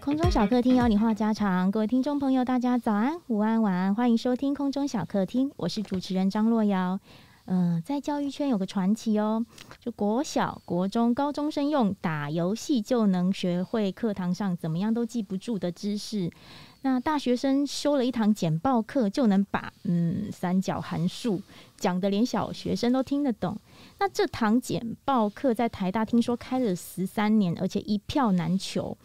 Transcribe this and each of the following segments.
空中小客厅邀你话家常，各位听众朋友，大家早安、午安、晚安，欢迎收听空中小客厅，我是主持人张若瑶。嗯，在教育圈有个传奇哦，就国小、国中、高中生用打游戏就能学会课堂上怎么样都记不住的知识，那大学生修了一堂简报课就能把嗯三角函数讲的连小学生都听得懂。那这堂简报课在台大听说开了十三年，而且一票难求。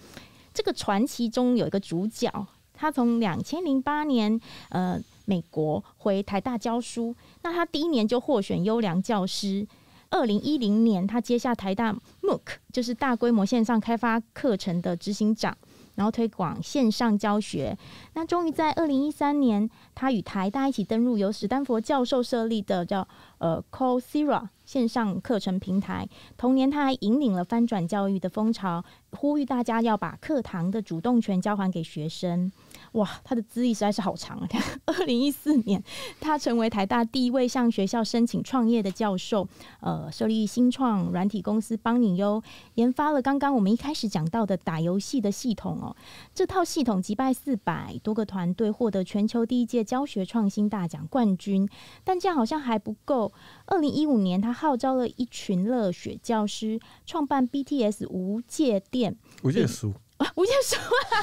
这个传奇中有一个主角，他从两千零八年呃。美国回台大教书，那他第一年就获选优良教师。二零一零年，他接下台大 MOOC，就是大规模线上开发课程的执行长，然后推广线上教学。那终于在二零一三年，他与台大一起登入由史丹佛教授设立的叫呃 c o u s e r a 线上课程平台。同年，他还引领了翻转教育的风潮，呼吁大家要把课堂的主动权交还给学生。哇，他的资历实在是好长啊！二零一四年，他成为台大第一位向学校申请创业的教授，呃，设立新创软体公司邦领优，研发了刚刚我们一开始讲到的打游戏的系统哦。这套系统击败四百多个团队，获得全球第一届教学创新大奖冠军。但这样好像还不够。二零一五年，他号召了一群热血教师，创办 BTS 无界店。无界书。无 界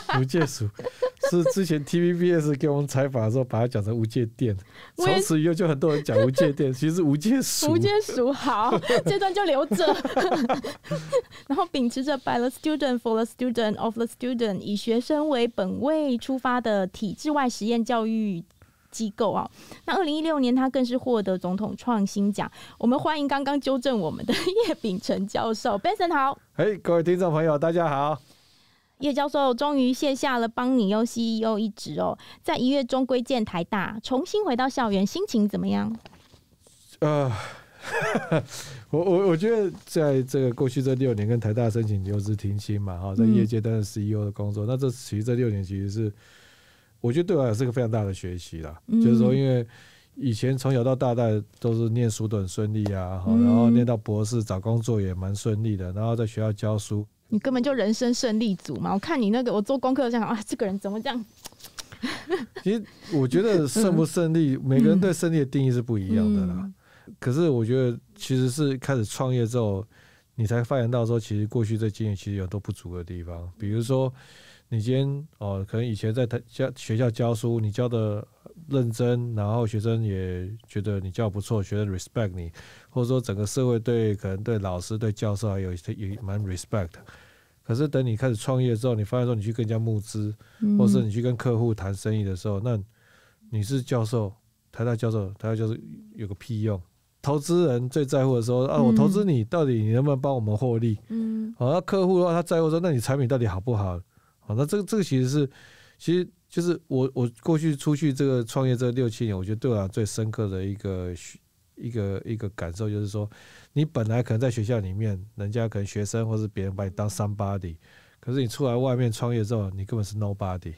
啊，无界数是之前 TVBS 给我们采访的时候把它讲成无界店，从此以后就很多人讲无界店，其实无界数，无界数好，这段就留着。然后秉持着 By the student for the student of the student，以学生为本位出发的体制外实验教育机构啊。那二零一六年，他更是获得总统创新奖。我们欢迎刚刚纠正我们的叶秉辰教授，Benson 好。哎，各位听众朋友，大家好。叶教授终于卸下了帮你优 CEO 一职哦，在一月中归建台大，重新回到校园，心情怎么样？呃，我我我觉得，在这个过去这六年，跟台大申请留职停薪嘛，哈，在业界担任 CEO 的工作，那这其实这六年其实是，我觉得对我也是个非常大的学习啦。就是说，因为以前从小到大，大家都是念书都很顺利啊，然后念到博士，找工作也蛮顺利的，然后在学校教书。你根本就人生胜利组嘛！我看你那个，我做功课这想，啊，这个人怎么这样？其实我觉得胜不胜利，每个人对胜利的定义是不一样的啦。可是我觉得，其实是开始创业之后，你才发现到说，其实过去这经验其实有多不足的地方，比如说。你今天哦，可能以前在台教学校教书，你教的认真，然后学生也觉得你教不错，学生 respect 你，或者说整个社会对可能对老师、对教授还有有蛮 respect。可是等你开始创业之后，你发现说你去更加募资，或是你去跟客户谈生意的时候，那你是教授，台大教授，台大教授有个屁用？投资人最在乎的时候啊，我投资你到底你能不能帮我们获利？嗯，好，客户的话他在乎说，那你产品到底好不好？好，那这个这个其实是，其实就是我我过去出去这个创业这六七年，我觉得对我来最深刻的一个一个一个感受就是说，你本来可能在学校里面，人家可能学生或是别人把你当 somebody，可是你出来外面创业之后，你根本是 nobody。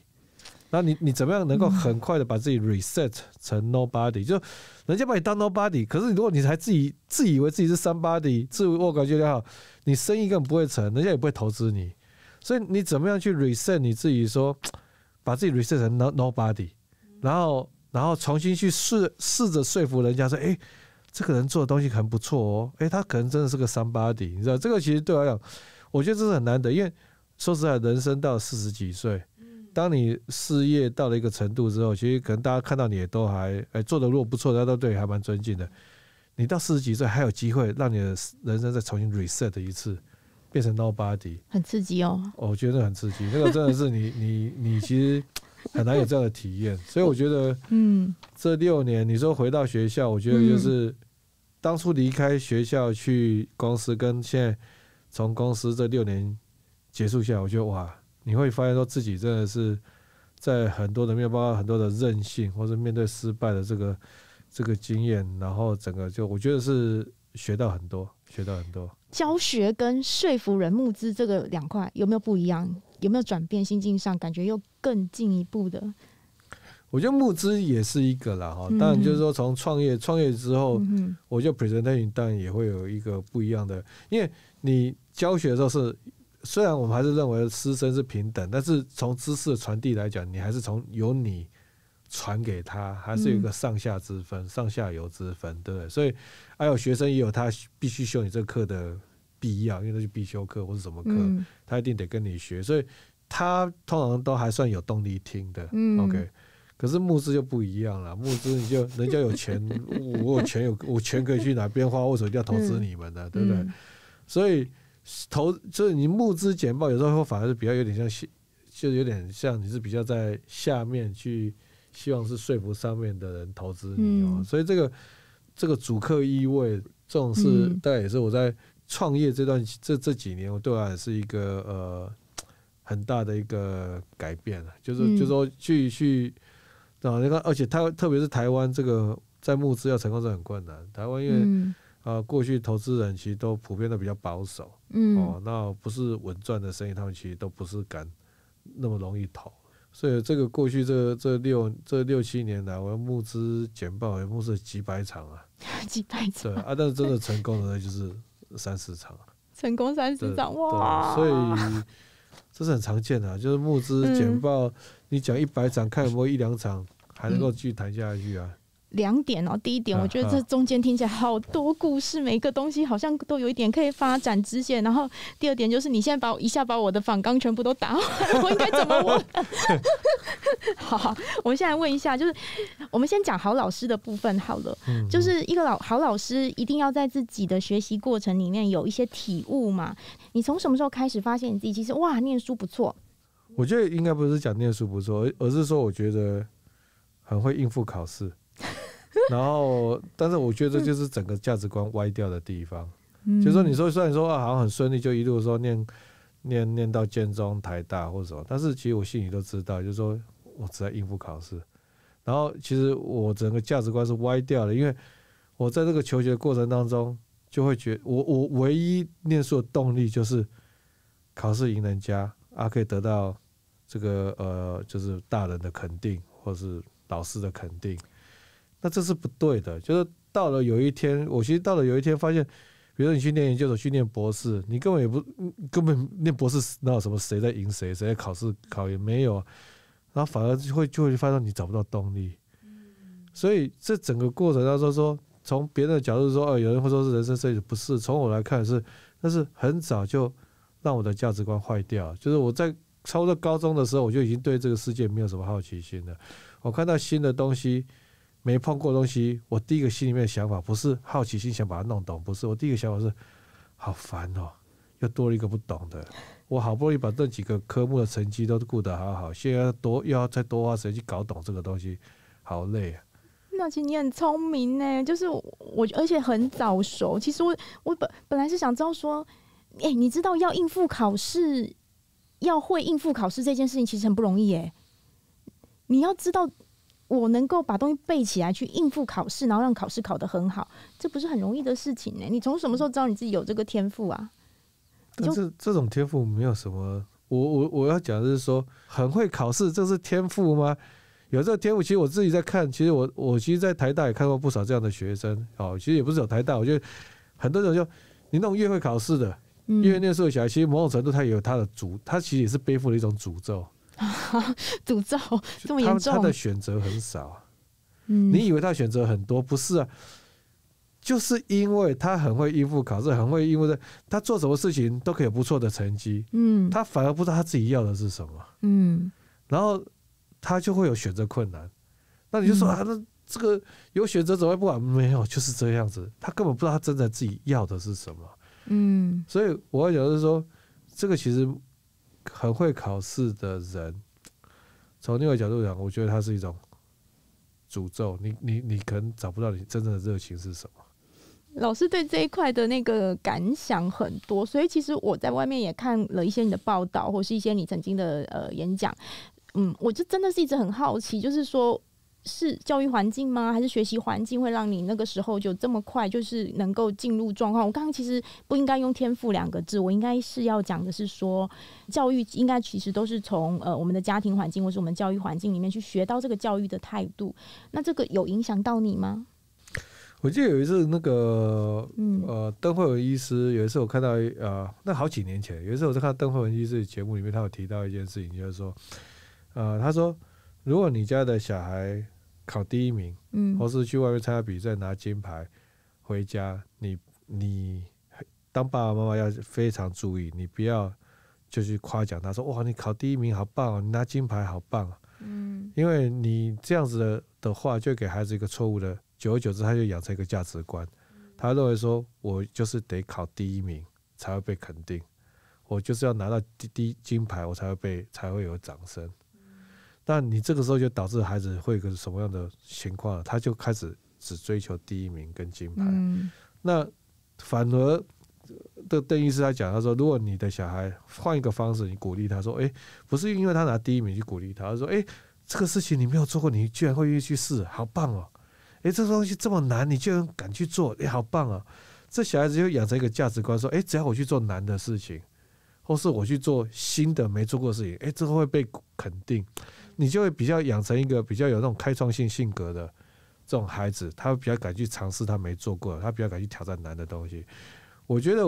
那你你怎么样能够很快的把自己 reset 成 nobody？就人家把你当 nobody，可是如果你还自己自以为自己是 somebody，自我感觉良好，你生意根本不会成，人家也不会投资你。所以你怎么样去 reset 你自己？说 把自己 reset 成 n o nobody，然后然后重新去试试着说服人家说，哎，这个人做的东西很不错哦，哎，他可能真的是个 somebody，你知道这个其实对我来讲，我觉得这是很难得，因为说实在，人生到四十几岁，当你事业到了一个程度之后，其实可能大家看到你也都还哎做的如果不错，大家都对你还蛮尊敬的。你到四十几岁还有机会让你的人生再重新 reset 一次。变成 nobody，很刺激哦！我觉得很刺激，那个真的是你 你你，其实很难有这样的体验。所以我觉得，嗯，这六年你说回到学校，我觉得就是当初离开学校去公司，跟现在从公司这六年结束下来，我觉得哇，你会发现说自己真的是在很多的面包、很多的韧性，或者面对失败的这个这个经验，然后整个就我觉得是学到很多，学到很多。教学跟说服人募资这个两块有没有不一样？有没有转变心境上，感觉又更进一步的？我觉得募资也是一个啦，哈。当然就是说，从创业创业之后，嗯，我就 presentation 当然也会有一个不一样的。因为你教学的时候是，虽然我们还是认为师生是平等，但是从知识的传递来讲，你还是从由你。传给他还是有一个上下之分、上下游之分，对不对？所以，还有学生也有他必须修你这课的必要，因为那是必修课或者什么课，他一定得跟你学，所以他通常都还算有动力听的。OK，可是募资就不一样了，募资你就 人家有钱，我有钱有我钱可以去哪边花，我所以要投资你们的，对不对？所以投就是你募资简报有时候反而是比较有点像，就有点像你是比较在下面去。希望是说服上面的人投资你哦，所以这个这个主客意味这种事，大概也是我在创业这段这这几年，我对我也是一个呃很大的一个改变啊，就是就说去去啊你看，而且他特别是台湾这个在募资要成功是很困难，台湾因为啊过去投资人其实都普遍的比较保守，嗯哦，那不是稳赚的生意，他们其实都不是敢那么容易投。所以这个过去这这六这六七年来，我要募资简报，也募资几百场啊，几百场。对啊，但是真的成功的那就是三四场，成功三四场哇！所以这是很常见的，就是募资简报，你讲一百场，看有没有一两场还能够继续谈下去啊。两点哦，第一点，我觉得这中间听起来好多故事，每一个东西好像都有一点可以发展支线。然后第二点就是，你现在把我一下把我的反纲全部都打，我应该怎么问？好好，我们现在问一下，就是我们先讲好老师的部分好了。就是一个老好老师，一定要在自己的学习过程里面有一些体悟嘛。你从什么时候开始发现你自己其实哇，念书不错？我觉得应该不是讲念书不错，而而是说我觉得很会应付考试。然后，但是我觉得就是整个价值观歪掉的地方，就说你说虽然说好像很顺利，就一路说念念念到建中、台大或者什么，但是其实我心里都知道，就是说我只在应付考试。然后，其实我整个价值观是歪掉的，因为我在这个求学过程当中，就会觉我我唯一念书的动力就是考试赢人家啊，可以得到这个呃，就是大人的肯定，或是老师的肯定。那这是不对的，就是到了有一天，我其实到了有一天发现，比如说你去念研究所、去念博士，你根本也不根本念博士，那什么谁在赢谁，谁在考试考研没有，然后反而就会就会发现你找不到动力。所以这整个过程当中说，从别人的角度说，哦，有人会说是人生哲学，不是从我来看是，但是很早就让我的价值观坏掉，就是我在超过高中的时候，我就已经对这个世界没有什么好奇心了，我看到新的东西。没碰过东西，我第一个心里面的想法不是好奇心想把它弄懂，不是我第一个想法是，好烦哦，又多了一个不懂的。我好不容易把这几个科目的成绩都顾得好好，现在多又要再多花时间去搞懂这个东西，好累。啊。那其实你很聪明呢，就是我，而且很早熟。其实我我本本来是想知道说，哎，你知道要应付考试，要会应付考试这件事情其实很不容易哎，你要知道。我能够把东西背起来去应付考试，然后让考试考得很好，这不是很容易的事情呢。你从什么时候知道你自己有这个天赋啊？但是这种天赋没有什么，我我我要讲的是说，很会考试，这是天赋吗？有这个天赋，其实我自己在看，其实我我其实，在台大也看过不少这样的学生。哦，其实也不是有台大，我觉得很多种，就你那种越会考试的，越念书的小孩，其实某种程度他也有他的诅，他其实也是背负了一种诅咒。诅咒这么严重，他的选择很少。嗯，你以为他选择很多，不是啊？就是因为他很会应付考试，很会应付的，他做什么事情都可以有不错的成绩。嗯，他反而不知道他自己要的是什么。嗯，然后他就会有选择困难。那你就说啊，那这个有选择怎么不管？没有，就是这样子。他根本不知道他正的自己要的是什么。嗯，所以我要讲的是说，这个其实。很会考试的人，从另外一个角度讲，我觉得他是一种诅咒。你你你可能找不到你真正的热情是什么。老师对这一块的那个感想很多，所以其实我在外面也看了一些你的报道，或是一些你曾经的呃演讲。嗯，我就真的是一直很好奇，就是说。是教育环境吗？还是学习环境会让你那个时候就这么快就是能够进入状况？我刚刚其实不应该用天赋两个字，我应该是要讲的是说教育应该其实都是从呃我们的家庭环境或是我们教育环境里面去学到这个教育的态度。那这个有影响到你吗？我记得有一次那个，嗯呃，邓慧文医师有一次我看到，呃，那好几年前，有一次我在看邓慧文医师的节目里面，他有提到一件事情，就是说，呃，他说。如果你家的小孩考第一名，嗯，或是去外面参加比赛拿金牌回家，你你当爸爸妈妈要非常注意，你不要就去夸奖他说哇你考第一名好棒哦，你拿金牌好棒哦，嗯，因为你这样子的的话，就给孩子一个错误的，久而久之他就养成一个价值观，他认为说我就是得考第一名才会被肯定，我就是要拿到第第金牌我才会被才会有掌声。那你这个时候就导致孩子会一个什么样的情况？他就开始只追求第一名跟金牌。那反而的邓医师他讲，他说如果你的小孩换一个方式，你鼓励他说，哎，不是因为他拿第一名去鼓励他，他说，哎，这个事情你没有做过，你居然会愿意去试，好棒哦！哎，这个东西这么难，你居然敢去做，哎，好棒啊！这小孩子就养成一个价值观，说，哎，只要我去做难的事情，或是我去做新的没做过的事情，哎，这个会被肯定。你就会比较养成一个比较有那种开创性性格的这种孩子，他比较敢去尝试他没做过，他比较敢去挑战难的东西。我觉得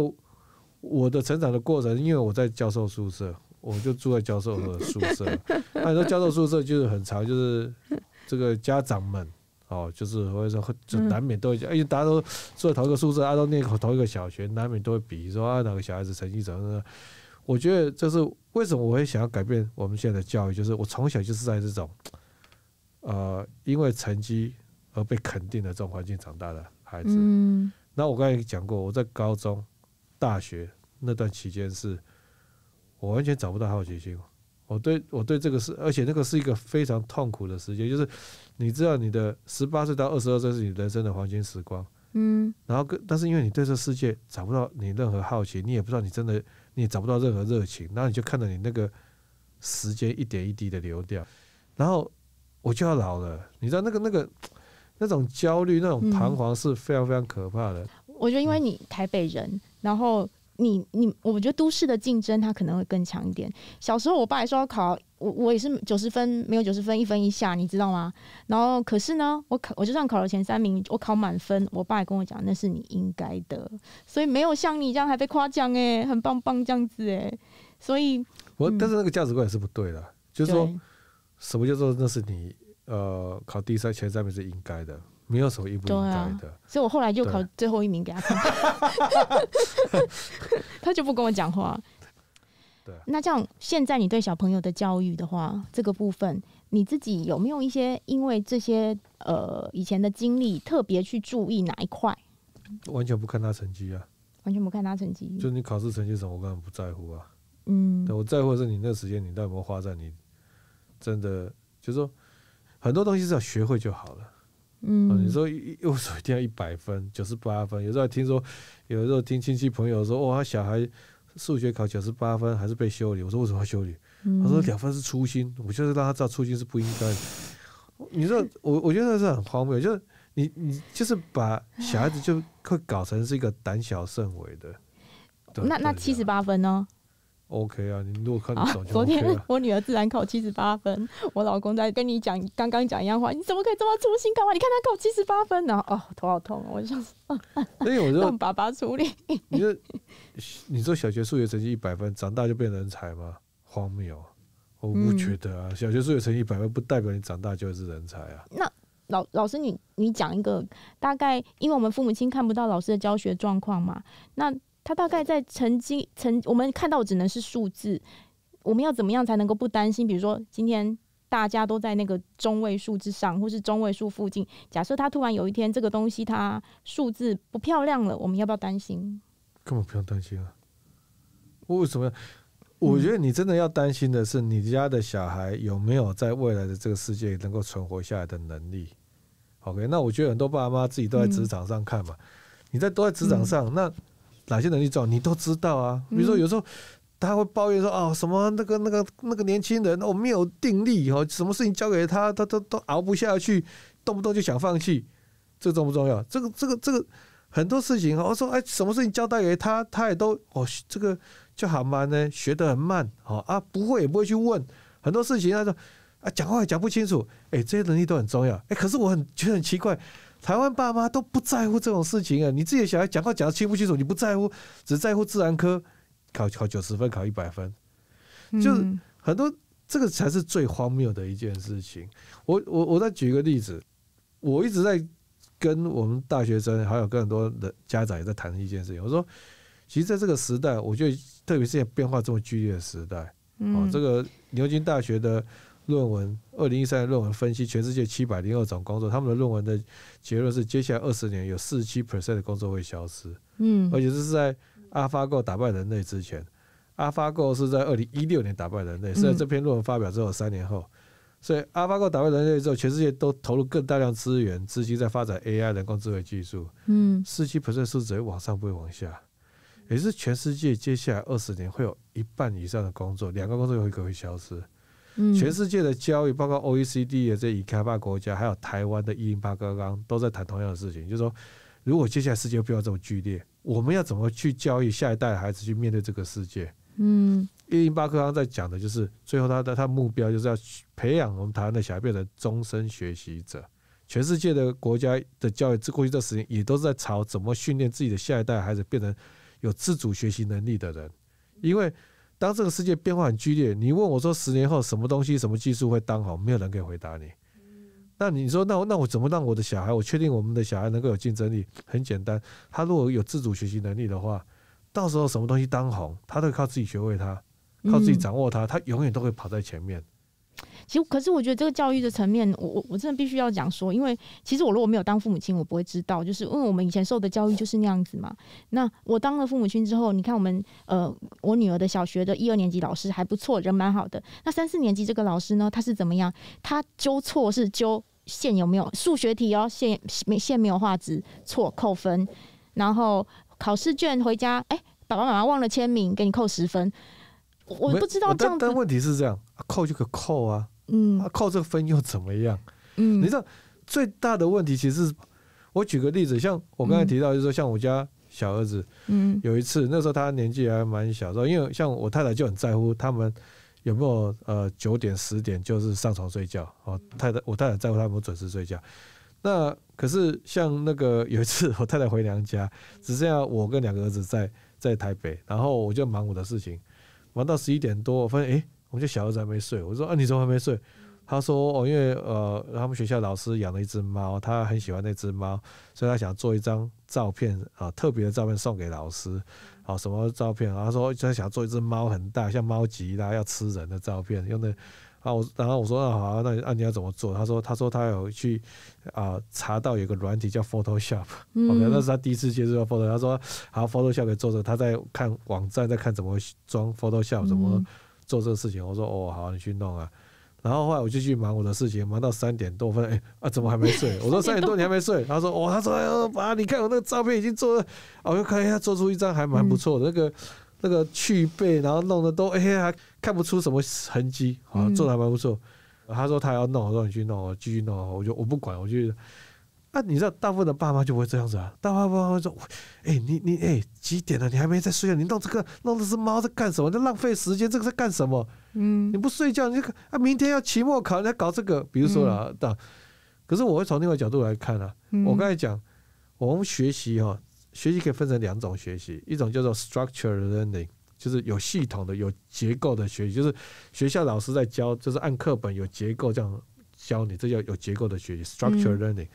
我的成长的过程，因为我在教授宿舍，我就住在教授宿舍。那你说教授宿舍就是很长，就是这个家长们哦，就是或者说就难免都会，因为大家都住在同一个宿舍，都念同一个小学，难免都会比，说啊哪个小孩子成绩怎样。我觉得就是为什么我会想要改变我们现在的教育，就是我从小就是在这种，呃，因为成绩而被肯定的这种环境长大的孩子。嗯，那我刚才讲过，我在高中、大学那段期间，是我完全找不到好奇心。我对我对这个是，而且那个是一个非常痛苦的时间，就是你知道，你的十八岁到二十二岁是你人生的黄金时光。嗯，然后，但是因为你对这世界找不到你任何好奇，你也不知道你真的。你也找不到任何热情，然后你就看着你那个时间一点一滴的流掉，然后我就要老了，你知道那个那个那种焦虑、那种彷徨是非常非常可怕的。我觉得因为你台北人，然后。你你，我觉得都市的竞争它可能会更强一点。小时候，我爸也说要考我，我也是九十分，没有九十分一分一下，你知道吗？然后，可是呢，我考，我就算考了前三名，我考满分，我爸也跟我讲那是你应该的，所以没有像你这样还被夸奖哎，很棒棒这样子哎，所以我但是那个价值观也是不对的，就是说什么叫做那是你呃考第三前三名是应该的。没有什么意义。对啊，所以我后来就考最后一名给他看，他就不跟我讲话。对。那像现在你对小朋友的教育的话，这个部分你自己有没有一些因为这些呃以前的经历，特别去注意哪一块？完全不看他成绩啊！完全不看他成绩，就是你考试成绩什么，我根本不在乎啊。嗯。我在乎的是你那时间，你到底有没有花在你真的，就是说很多东西是要学会就好了。嗯，你说右手一定要一百分、九十八分，有时候听说，有时候听亲戚朋友说，哇，小孩数学考九十八分还是被修理。我说为什么要修理？他说两分是粗心，我就是让他知道粗心是不应该。你说我，我觉得是很荒谬，就是你你就是把小孩子就会搞成是一个胆小慎微的。那那七十八分呢？OK 啊，你如果看，昨天我女儿自然考七十八分，我老公在跟你讲，刚刚讲一样话，你怎么可以这么粗心干嘛？你看他考七十八分然后哦，头好痛啊，我想。所以我就爸爸处理。你说，你说小学数学成绩一百分，长大就变人才吗？荒谬，我不觉得啊，小学数学成绩一百分，不代表你长大就是人才啊。那老老师，你你讲一个大概，因为我们父母亲看不到老师的教学状况嘛，那。他大概在曾经曾我们看到只能是数字，我们要怎么样才能够不担心？比如说今天大家都在那个中位数之上，或是中位数附近。假设他突然有一天这个东西它数字不漂亮了，我们要不要担心？根本不用担心啊！为什么？我觉得你真的要担心的是你家的小孩有没有在未来的这个世界能够存活下来的能力。OK，那我觉得很多爸妈妈自己都在职场上看嘛，你在都在职场上那。哪些能力重要，你都知道啊。比如说，有时候他会抱怨说：“哦，什么那个那个那个年轻人，我没有定力哦，什么事情交给他，他都都熬不下去，动不动就想放弃。”这重不重要？这个这个这个很多事情啊，我说：“哎，什么事情交代给他，他也都哦，这个就好慢呢，学的很慢啊，不会也不会去问很多事情。”他说：“啊，讲话也讲不清楚。”哎，这些能力都很重要。哎，可是我很觉得很奇怪。台湾爸妈都不在乎这种事情啊！你自己的小孩讲话讲的清不清楚？你不在乎，只在乎自然科考考九十分、考一百分，就是很多这个才是最荒谬的一件事情。我我我再举一个例子，我一直在跟我们大学生，还有跟很多的家长也在谈一件事情。我说，其实在这个时代，我觉得特别是变化这么剧烈的时代，哦，这个牛津大学的。论文，二零一三年论文分析全世界七百零二种工作，他们的论文的结论是，接下来二十年有四十七 percent 的工作会消失。嗯，而且这是在阿法狗打败人类之前，阿法狗是在二零一六年打败人类，是在这篇论文发表之后三年后。所以阿法狗打败人类之后，全世界都投入更大量资源资金在发展 AI 人工智能技术。嗯，四七 percent 数字会往上不会往下，也是全世界接下来二十年会有一半以上的工作，两个工作会一个会消失。全世界的教育，包括 OECD 的这已开发国家，还有台湾的一零八刚刚都在谈同样的事情，就是说，如果接下来世界不要这么剧烈，我们要怎么去教育下一代孩子去面对这个世界？嗯，伊林巴克刚在讲的就是，最后他的他的目标就是要培养我们台湾的小孩变成终身学习者。全世界的国家的教育这过去这十年也都是在朝怎么训练自己的下一代孩子变成有自主学习能力的人，因为。当这个世界变化很剧烈，你问我说十年后什么东西、什么技术会当红，没有人可以回答你。那你说，那我那我怎么让我的小孩？我确定我们的小孩能够有竞争力？很简单，他如果有自主学习能力的话，到时候什么东西当红，他都靠自己学会它，靠自己掌握它，他永远都会跑在前面。其实，可是我觉得这个教育的层面，我我我真的必须要讲说，因为其实我如果没有当父母亲，我不会知道，就是因为我们以前受的教育就是那样子嘛。那我当了父母亲之后，你看我们呃，我女儿的小学的一二年级老师还不错，人蛮好的。那三四年级这个老师呢，他是怎么样？他纠错是纠线有没有数学题哦，线没线没有画直，错扣分。然后考试卷回家，哎，爸爸妈妈忘了签名，给你扣十分。我不知道这样，但问题是这样扣就可扣啊。嗯，靠这个分又怎么样？嗯，你知道最大的问题其实是，我举个例子，像我刚才提到，就是说像我家小儿子，嗯，有一次那时候他年纪还蛮小，候因为像我太太就很在乎他们有没有呃九点十点就是上床睡觉哦，太太我太太在乎他有没有准时睡觉。那可是像那个有一次我太太回娘家，只剩下我跟两个儿子在在台北，然后我就忙我的事情，忙到十一点多，我发现哎。我就小儿子还没睡，我说啊，你怎么还没睡？他说哦，因为呃，他们学校老师养了一只猫，他很喜欢那只猫，所以他想做一张照片啊，特别的照片送给老师啊，什么照片啊？他说他想做一只猫很大，像猫极啦，要吃人的照片，用的啊我，然后我说啊好，那那你要怎么做？他说他说他有去啊查到有个软体叫 Photoshop，嗯，OK，那是他第一次接触到 Photoshop，他说好 Photoshop 给做着，他在看网站，在看怎么装 Photoshop 怎么。做这个事情，我说哦好，你去弄啊。然后后来我就去忙我的事情，忙到三点多分，哎啊怎么还没睡？我说三点多你还没睡？他说哦他说爸，你看我那个照片已经做了，我又看一下做出一张还蛮不错的那个那个去背，然后弄得都哎呀看不出什么痕迹，好做的还蛮不错。他说他要弄，我说你去弄，继续弄。我就我不管，我就。那你知道大部分的爸妈就不会这样子啊？大部分爸妈说：“哎，你你哎，几点了？你还没在睡觉？你弄这个弄的是猫在干什么？在浪费时间。这个在干什么？嗯，你不睡觉，你啊，明天要期末考，你在搞这个？比如说啊，对。可是我会从另外角度来看啊。我刚才讲，我们学习哈，学习可以分成两种学习，一种叫做 structure learning，就是有系统的、有结构的学习，就是学校老师在教，就是按课本有结构这样教你，这叫有结构的学习，structure learning。”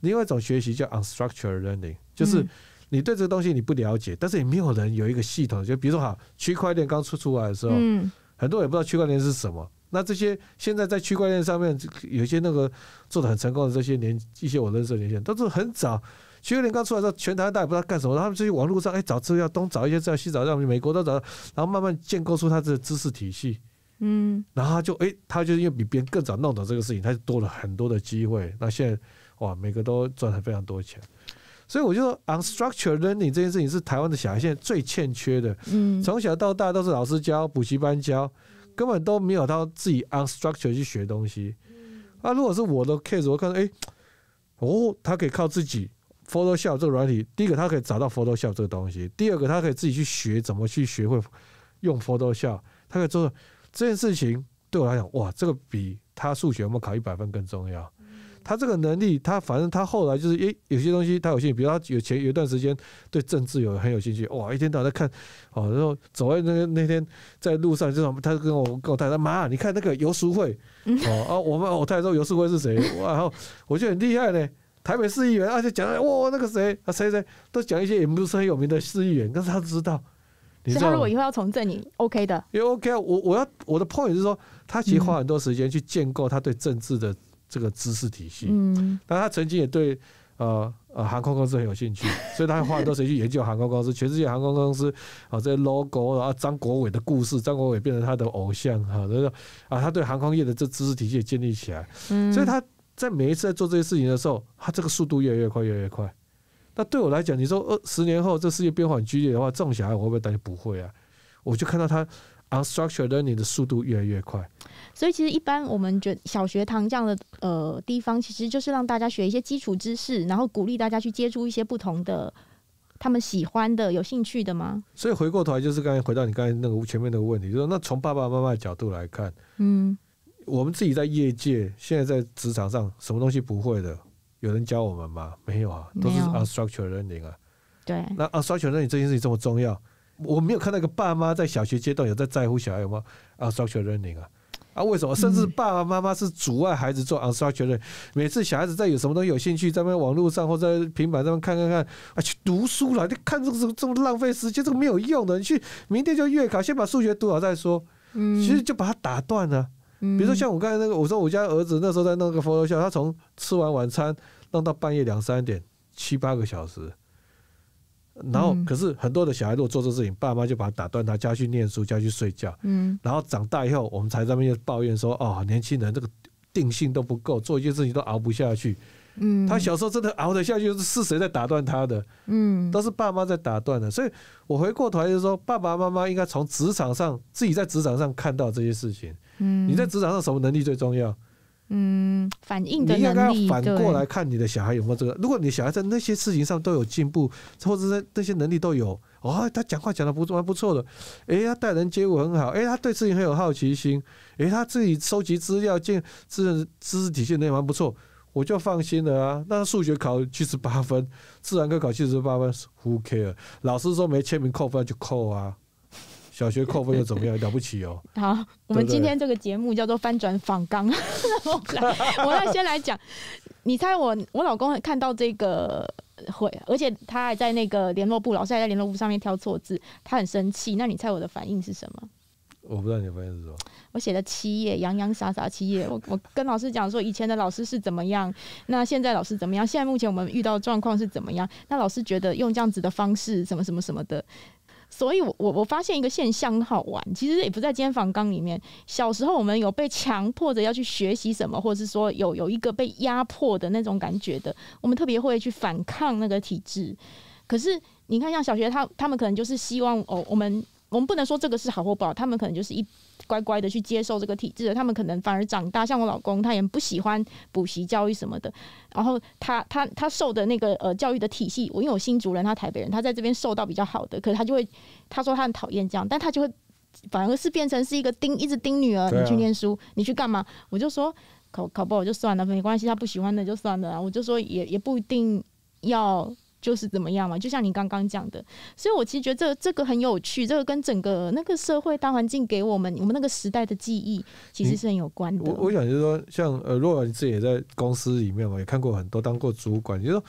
另外一种学习叫 unstructured learning，就是你对这个东西你不了解，但是也没有人有一个系统。就比如说哈，区块链刚出出来的时候，很多也不知道区块链是什么。那这些现在在区块链上面，有些那个做的很成功的这些年一些我认识的人，都是很早区块链刚出来的时候，全台大家不知道干什么，他们这些网络上哎找资料东找一些资料西找，让美国都找，然后慢慢建构出他的知识体系。嗯，然后他就哎，他就因为比别人更早弄懂这个事情，他就多了很多的机会。那现在。哇，每个都赚了非常多钱，所以我就说，unstructured learning 这件事情是台湾的小孩现在最欠缺的。嗯，从小到大都是老师教、补习班教，根本都没有他自己 unstructured 去学东西。啊，如果是我的 case，我看到，哎，哦，他可以靠自己 Photoshop 这个软体，第一个他可以找到 Photoshop 这个东西，第二个他可以自己去学怎么去学会用 Photoshop，他可以做这件事情。对我来讲，哇，这个比他数学有没有考一百分更重要。他这个能力，他反正他后来就是，诶，有些东西他有兴趣，比如他有前有一段时间对政治有很有兴趣，哇，一天到晚在看，哦，然后走在那那天在路上，就是他跟我跟我他说妈，你看那个游淑会哦，我们我太太说游淑会是谁，哇，我觉得很厉害呢，台北市议员，而且讲哇那个谁啊谁谁都讲一些也不是很有名的市议员，但是他知道，你说：‘如我以后要从政，你 OK 的？因为 OK，啊，我我要我的 point 是说，他其实花很多时间去建构他对政治的。这个知识体系，嗯，但他曾经也对，呃呃，航空公司很有兴趣，所以他花很多时间去研究航空公司，全世界航空公司，啊，这些 logo，然后张国伟的故事，张国伟变成他的偶像，哈，所以啊，他对航空业的这知识体系也建立起来，嗯，所以他在每一次在做这些事情的时候，他这个速度越来越快，越来越快。那对我来讲，你说二十年后这世界变化很剧烈的话，这种小孩我会不会担心？不会啊，我就看到他。Unstructured learning 的速度越来越快，所以其实一般我们觉小学堂这样的呃地方，其实就是让大家学一些基础知识，然后鼓励大家去接触一些不同的、他们喜欢的、有兴趣的吗？所以回过头来，就是刚才回到你刚才那个前面那个问题，就说那从爸爸妈妈的角度来看，嗯，我们自己在业界，现在在职场上，什么东西不会的，有人教我们吗？没有啊，都是 unstructured learning 啊。对，那 unstructured learning 这件事情这么重要。我没有看到一个爸妈在小学阶段有在在乎小孩有没有，unstructured learning 啊，啊为什么？甚至爸爸妈妈是阻碍孩子做 unstructured learning。每次小孩子在有什么东西有兴趣，在那网络上或者平板上面看看看，啊去读书了，你看这个这个这么浪费时间，这个没有用的，你去明天就月考，先把数学读好再说。嗯，其实就把它打断了。比如说像我刚才那个，我说我家儿子那时候在那个辅 o 校，他从吃完晚餐弄到半夜两三点，七八个小时。然后，可是很多的小孩如果做这事情，爸妈就把他打断，他叫去念书，叫去睡觉。嗯，然后长大以后，我们才在那边抱怨说：“哦，年轻人这个定性都不够，做一件事情都熬不下去。”嗯，他小时候真的熬得下去，是谁在打断他的？嗯，都是爸妈在打断的。所以，我回过头来就说，爸爸妈妈应该从职场上，自己在职场上看到这些事情。嗯，你在职场上什么能力最重要？嗯，反应的能力。你应该反过来看你的小孩有没有这个。如果你小孩在那些事情上都有进步，或者在那些能力都有，哦，他讲话讲的不蛮不错的，哎，他待人接物很好，哎，他对事情很有好奇心，哎，他自己收集资料、建知知识体系能力蛮不错，我就放心了啊。那数学考七十八分，自然科考七十八分，Who care？老师说没签名扣分就扣啊。小学扣分又怎么样？了不起哦！好，我们今天这个节目叫做“翻转仿纲”。我我要先来讲。你猜我，我老公看到这个会，而且他还在那个联络部，老师还在联络部上面挑错字，他很生气。那你猜我的反应是什么？我不知道你的反应是什么。我写了七页洋洋洒洒七页，我我跟老师讲说，以前的老师是怎么样，那现在老师怎么样？现在目前我们遇到状况是怎么样？那老师觉得用这样子的方式，什么什么什么的。所以我我我发现一个现象好玩，其实也不在监房纲里面。小时候我们有被强迫着要去学习什么，或者是说有有一个被压迫的那种感觉的，我们特别会去反抗那个体制。可是你看，像小学，他他们可能就是希望哦，我们。我们不能说这个是好或不好，他们可能就是一乖乖的去接受这个体制的，他们可能反而长大，像我老公，他也不喜欢补习教育什么的。然后他他他受的那个呃教育的体系，我因为我新竹人，他台北人，他在这边受到比较好的，可是他就会他说他很讨厌这样，但他就会反而是变成是一个盯一直盯女儿，你去念书，你去干嘛？我就说考考不好就算了，没关系，他不喜欢的就算了。我就说也也不一定要。就是怎么样嘛，就像你刚刚讲的，所以我其实觉得这这个很有趣，这个跟整个那个社会大环境给我们我们那个时代的记忆，其实是很有关的。我我想就是说，像呃，若你自己也在公司里面嘛，也看过很多当过主管，就说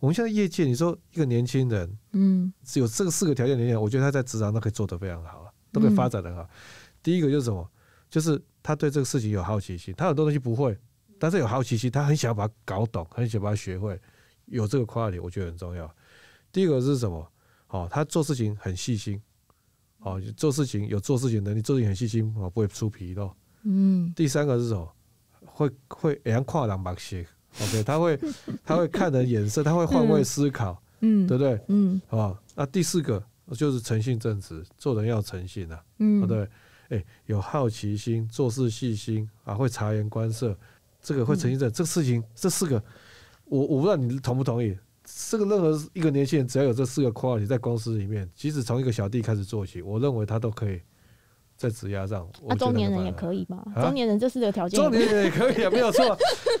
我们现在业界，你说一个年轻人，嗯，只有这个四个条件底下，我觉得他在职场都可以做得非常好，都可以发展的好。第一个就是什么，就是他对这个事情有好奇心，他很多东西不会，但是有好奇心，他很想要把它搞懂，很想把它学会。有这个夸你，我觉得很重要。第一个是什么？哦，他做事情很细心，哦，做事情有做事情能力，做事情很细心，哦，不会出纰漏。嗯。第三个是什么？会会也跨档把 OK，他会他会看人眼色，他会换位思考。嗯，对不对？嗯，好那第四个就是诚信正直，做人要诚信啊，嗯，对。哎，有好奇心，做事细心啊，会察言观色，这个会诚信正，这事情这四个。我我不知道你同不同意，这个任何一个年轻人，只要有这四个 quality 在公司里面，即使从一个小弟开始做起，我认为他都可以在指压上。啊，中年人也可以嘛？中年人这四个条件，中年人也可以啊，没有错。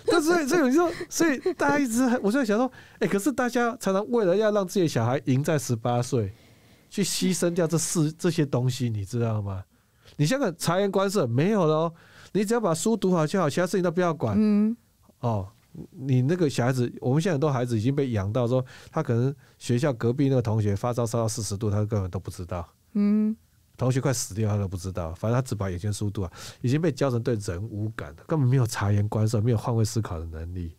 所以所以就所以大家一直我在想说，哎，可是大家常常为了要让自己的小孩赢在十八岁，去牺牲掉这四这些东西，你知道吗？你像个察言观色没有了哦，你只要把书读好就好，其他事情都不要管。嗯，哦。你那个小孩子，我们现在很多孩子已经被养到说，他可能学校隔壁那个同学发烧烧到四十度，他根本都不知道。嗯，同学快死掉，他都不知道。反正他只把眼前速度啊，已经被教成对人无感了，根本没有察言观色、没有换位思考的能力。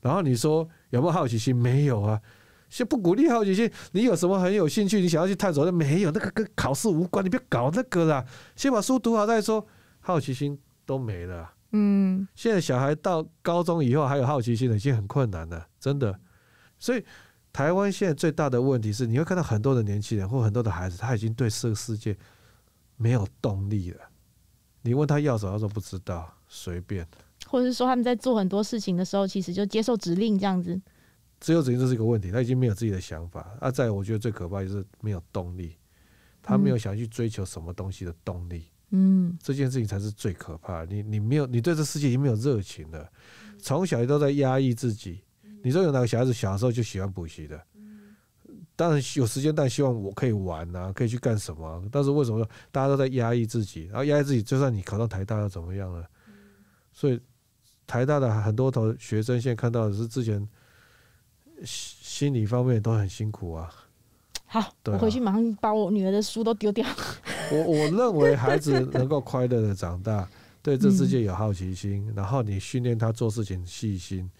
然后你说有没有好奇心？没有啊，先不鼓励好奇心。你有什么很有兴趣，你想要去探索的？没有，那个跟考试无关，你别搞那个啦。先把书读好再说，好奇心都没了。嗯，现在小孩到高中以后还有好奇心的已经很困难了，真的。所以台湾现在最大的问题是，你会看到很多的年轻人或很多的孩子，他已经对这个世界没有动力了。你问他要什么，他说不知道，随便。或者是说他们在做很多事情的时候，其实就接受指令这样子。只有指令这是一个问题，他已经没有自己的想法。啊，再我觉得最可怕就是没有动力，他没有想去追求什么东西的动力。嗯，这件事情才是最可怕。你你没有，你对这世界已经没有热情了。从小都在压抑自己。你说有哪个小孩子小时候就喜欢补习的？当然有时间，但希望我可以玩啊，可以去干什么。但是为什么大家都在压抑自己？然后压抑自己，就算你考到台大又怎么样呢？所以台大的很多同学生现在看到的是之前心理方面都很辛苦啊。好，我回去马上把我女儿的书都丢掉。我我认为孩子能够快乐的长大，对这世界有好奇心，然后你训练他做事情细心，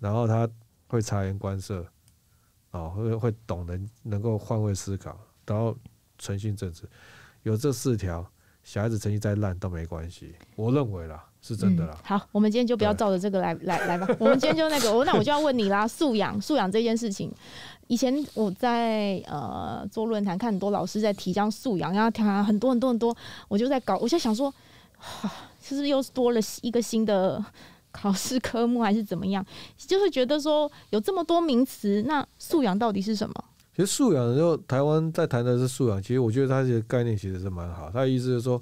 然后他会察言观色，哦，会会懂人，能够换位思考，然后诚信正直，有这四条，小孩子成绩再烂都没关系，我认为啦。是真的啦。好，我们今天就不要照着这个来来来吧。我们今天就那个，我那我就要问你啦。素养，素养这件事情，以前我在呃做论坛，看很多老师在提倡素养，然后他很多很多很多，我就在搞，我在想说，哈，是不是又多了一个新的考试科目，还是怎么样？就是觉得说有这么多名词，那素养到底是什么？其实素养，就台湾在谈的是素养。其实我觉得他这个概念其实是蛮好，他意思是说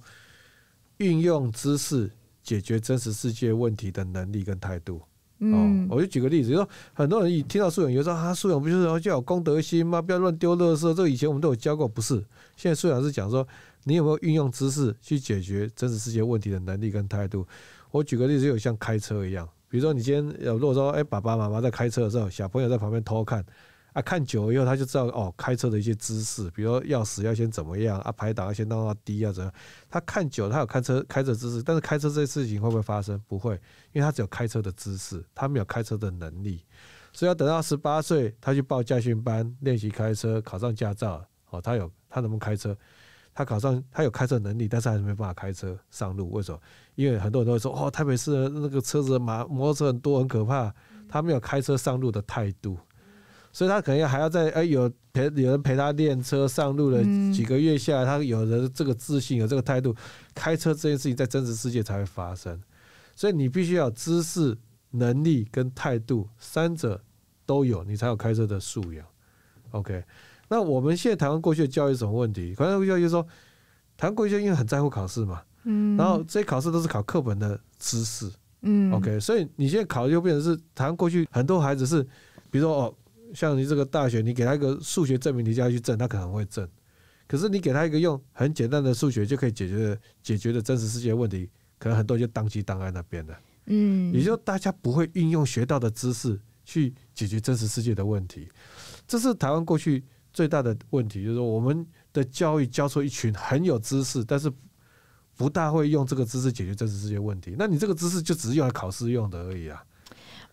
运用知识。解决真实世界问题的能力跟态度，嗯，我就举个例子，就说很多人一听到素养，有时候啊，素养不就是说要有公德心吗？不要乱丢垃圾，这以前我们都有教过，不是？现在素养是讲说，你有没有运用知识去解决真实世界问题的能力跟态度？我举个例子，有像开车一样，比如说你今天有如果说，哎，爸爸妈妈在开车的时候，小朋友在旁边偷看。啊，看久了以后他就知道哦，开车的一些姿势，比如钥匙要先怎么样，啊，排档要先弄到低啊，怎样？他看久，他有开车开车姿势，但是开车这些事情会不会发生？不会，因为他只有开车的姿势，他没有开车的能力。所以要等到十八岁，他去报驾训班练习开车，考上驾照。哦，他有他能不能开车？他考上他有开车能力，但是还是没办法开车上路。为什么？因为很多人都会说，哦，台北市那个车子马摩托车很多，很可怕。他没有开车上路的态度。所以他可能还要在哎有陪有人陪他练车上路的几个月下来，他有人这个自信有这个态度，开车这件事情在真实世界才会发生。所以你必须要知识、能力跟态度三者都有，你才有开车的素养。OK，那我们现在台湾过去的教育什么问题？台湾过去教育说，台湾过去教育很在乎考试嘛，嗯，然后这些考试都是考课本的知识，嗯，OK，所以你现在考就变成是台湾过去很多孩子是，比如说哦。像你这个大学，你给他一个数学证明，你叫他去证，他可能会证；可是你给他一个用很简单的数学就可以解决的解决的真实世界问题，可能很多就当机当案那边了。嗯，也就大家不会运用学到的知识去解决真实世界的问题，这是台湾过去最大的问题，就是我们的教育教出一群很有知识，但是不大会用这个知识解决真实世界问题。那你这个知识就只是用来考试用的而已啊。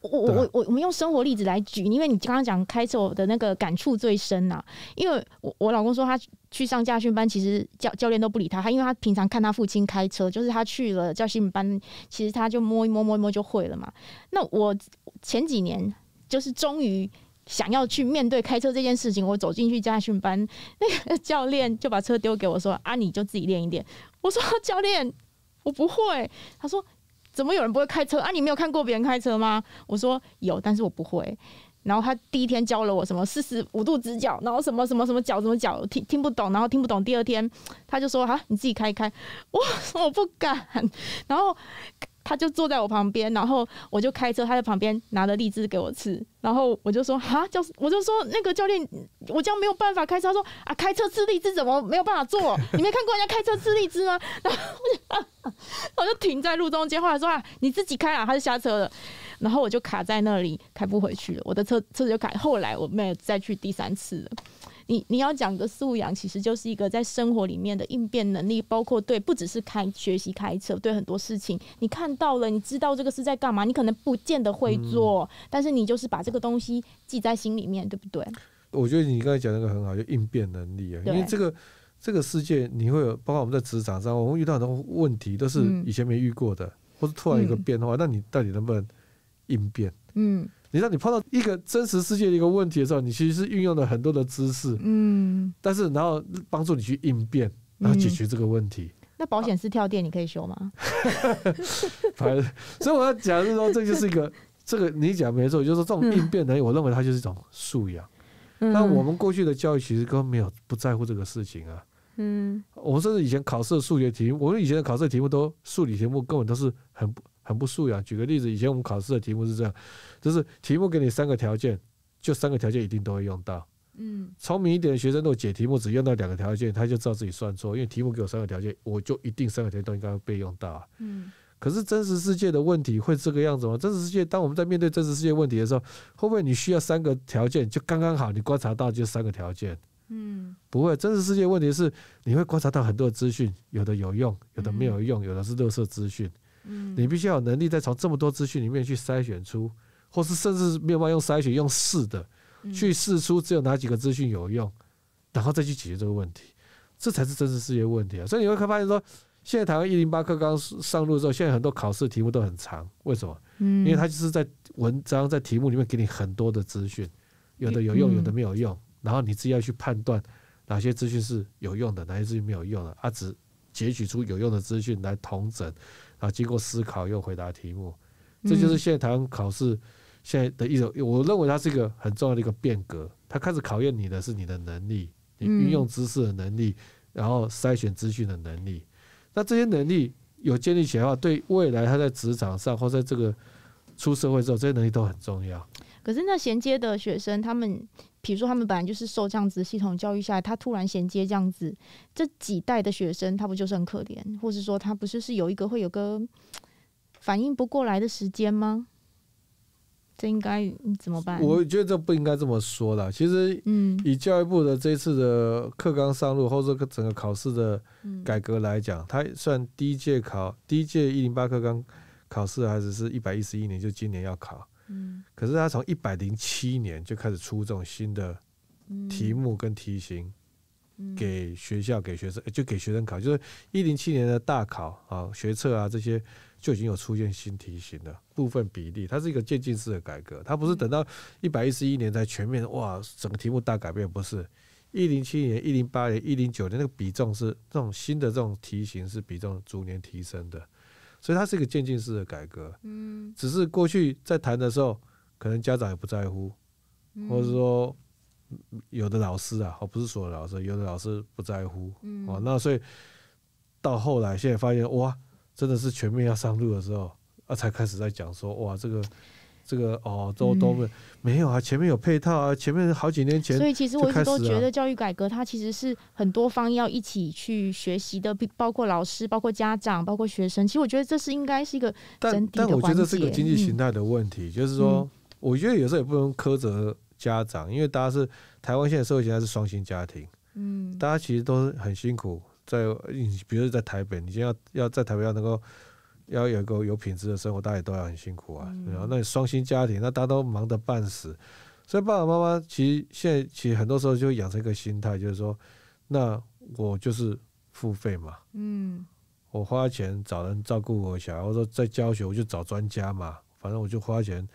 我我我我我们用生活例子来举，因为你刚刚讲开车我的那个感触最深啊，因为我我老公说他去上驾训班，其实教教练都不理他，他因为他平常看他父亲开车，就是他去了驾训班，其实他就摸一摸摸一摸就会了嘛。那我前几年就是终于想要去面对开车这件事情，我走进去驾训班，那个教练就把车丢给我说啊，你就自己练一点。我说教练，我不会。他说。怎么有人不会开车啊？你没有看过别人开车吗？我说有，但是我不会。然后他第一天教了我什么四十五度直角，然后什么什么什么角什么角，听听不懂，然后听不懂。第二天他就说：“啊，你自己开一开。”我我不敢。然后。他就坐在我旁边，然后我就开车，他在旁边拿着荔枝给我吃，然后我就说：“啊，教我就说那个教练，我将没有办法开车。”他说：“啊，开车吃荔枝怎么没有办法做？你没看过人家开车吃荔枝吗？”然后 我就停在路中间，后来说：“啊，你自己开啊。”他就下车了，然后我就卡在那里，开不回去了，我的车车子就卡。后来我没有再去第三次了。你你要讲的素养，其实就是一个在生活里面的应变能力，包括对不只是开学习开车，对很多事情，你看到了，你知道这个是在干嘛，你可能不见得会做，但是你就是把这个东西记在心里面，对不对？我觉得你刚才讲那个很好，就应变能力，啊，因为这个这个世界，你会有包括我们在职场上，我们遇到很多问题都是以前没遇过的，或者突然一个变化，那你到底能不能应变？嗯。你道，你碰到一个真实世界的一个问题的时候，你其实是运用了很多的知识，嗯，但是然后帮助你去应变，然后解决这个问题。那保险丝跳电，你可以修吗？反正，所以我要讲是说，这就是一个 这个你讲没错，就是说这种应变能力，我认为它就是一种素养。那我们过去的教育其实根本没有不在乎这个事情啊，嗯，我们甚至以前考试的数学题，我们以前的考试题目都数理题目根本都是很不。很不素养。举个例子，以前我们考试的题目是这样，就是题目给你三个条件，就三个条件一定都会用到。嗯，聪明一点的学生都解题目只用到两个条件，他就知道自己算错，因为题目给我三个条件，我就一定三个条件都应该被用到。嗯，可是真实世界的问题会这个样子吗？真实世界，当我们在面对真实世界问题的时候，会不会你需要三个条件就刚刚好？你观察到就三个条件？嗯，不会。真实世界问题是你会观察到很多资讯，有的有用，有的没有用，有的是垃圾资讯。你必须要有能力再从这么多资讯里面去筛选出，或是甚至没有办法用筛选用试的，去试出只有哪几个资讯有用，然后再去解决这个问题，这才是真实世界问题啊！所以你会发现说，现在台湾一零八课刚上路之后，现在很多考试题目都很长，为什么？因为他就是在文章在题目里面给你很多的资讯，有的有用，有的没有用，然后你自己要去判断哪些资讯是有用的，哪些资讯没有用的，啊，只截取出有用的资讯来同整。啊，经过思考又回答题目，这就是现在台湾考试现在的一种。我认为它是一个很重要的一个变革。它开始考验你的是你的能力，你运用知识的能力，然后筛选资讯的能力。那这些能力有建立起来的话，对未来他在职场上或在这个出社会之后，这些能力都很重要。可是那衔接的学生，他们。比如说，他们本来就是受这样子系统教育下来，他突然衔接这样子这几代的学生，他不就是很可怜，或是说他不就是有一个会有个反应不过来的时间吗？这应该怎么办？我觉得这不应该这么说的。其实，嗯，以教育部的这次的课纲上路，或者说整个考试的改革来讲，它算第一届考，第一届一零八课纲考试还是是一百一十一年，就今年要考。嗯，可是他从一百零七年就开始出这种新的题目跟题型，给学校给学生就给学生考，就是一零七年的大考啊学测啊这些就已经有出现新题型的部分比例，它是一个渐进式的改革，它不是等到一百一十一年才全面哇整个题目大改变，不是一零七年一零八年一零九年那个比重是这种新的这种题型是比重逐年提升的。所以它是一个渐进式的改革，嗯，只是过去在谈的时候，可能家长也不在乎，或者说有的老师啊，哦不是所有老师，有的老师不在乎，嗯，哦那所以到后来现在发现哇，真的是全面要上路的时候，啊才开始在讲说哇这个。这个哦，都都没没有啊，前面有配套啊，前面好几年前，所以其实我一直都觉得教育改革它其实是很多方要一起去学习的，包括老师、包括家长、包括学生。其实我觉得这是应该是一个整体的但但我觉得是个经济形态的问题，就是说，我觉得有时候也不能苛责家长，因为大家是台湾现在社会形态是双薪家庭，嗯，大家其实都是很辛苦，在你，比如在台北，你先要要在台北要能够。要有一个有品质的生活，大家都要很辛苦啊。然后那双薪家庭，那大家都忙得半死，所以爸爸妈妈其实现在其实很多时候就养成一个心态，就是说，那我就是付费嘛，嗯，我花钱找人照顾我小孩，我说在教学我就找专家嘛，反正我就花钱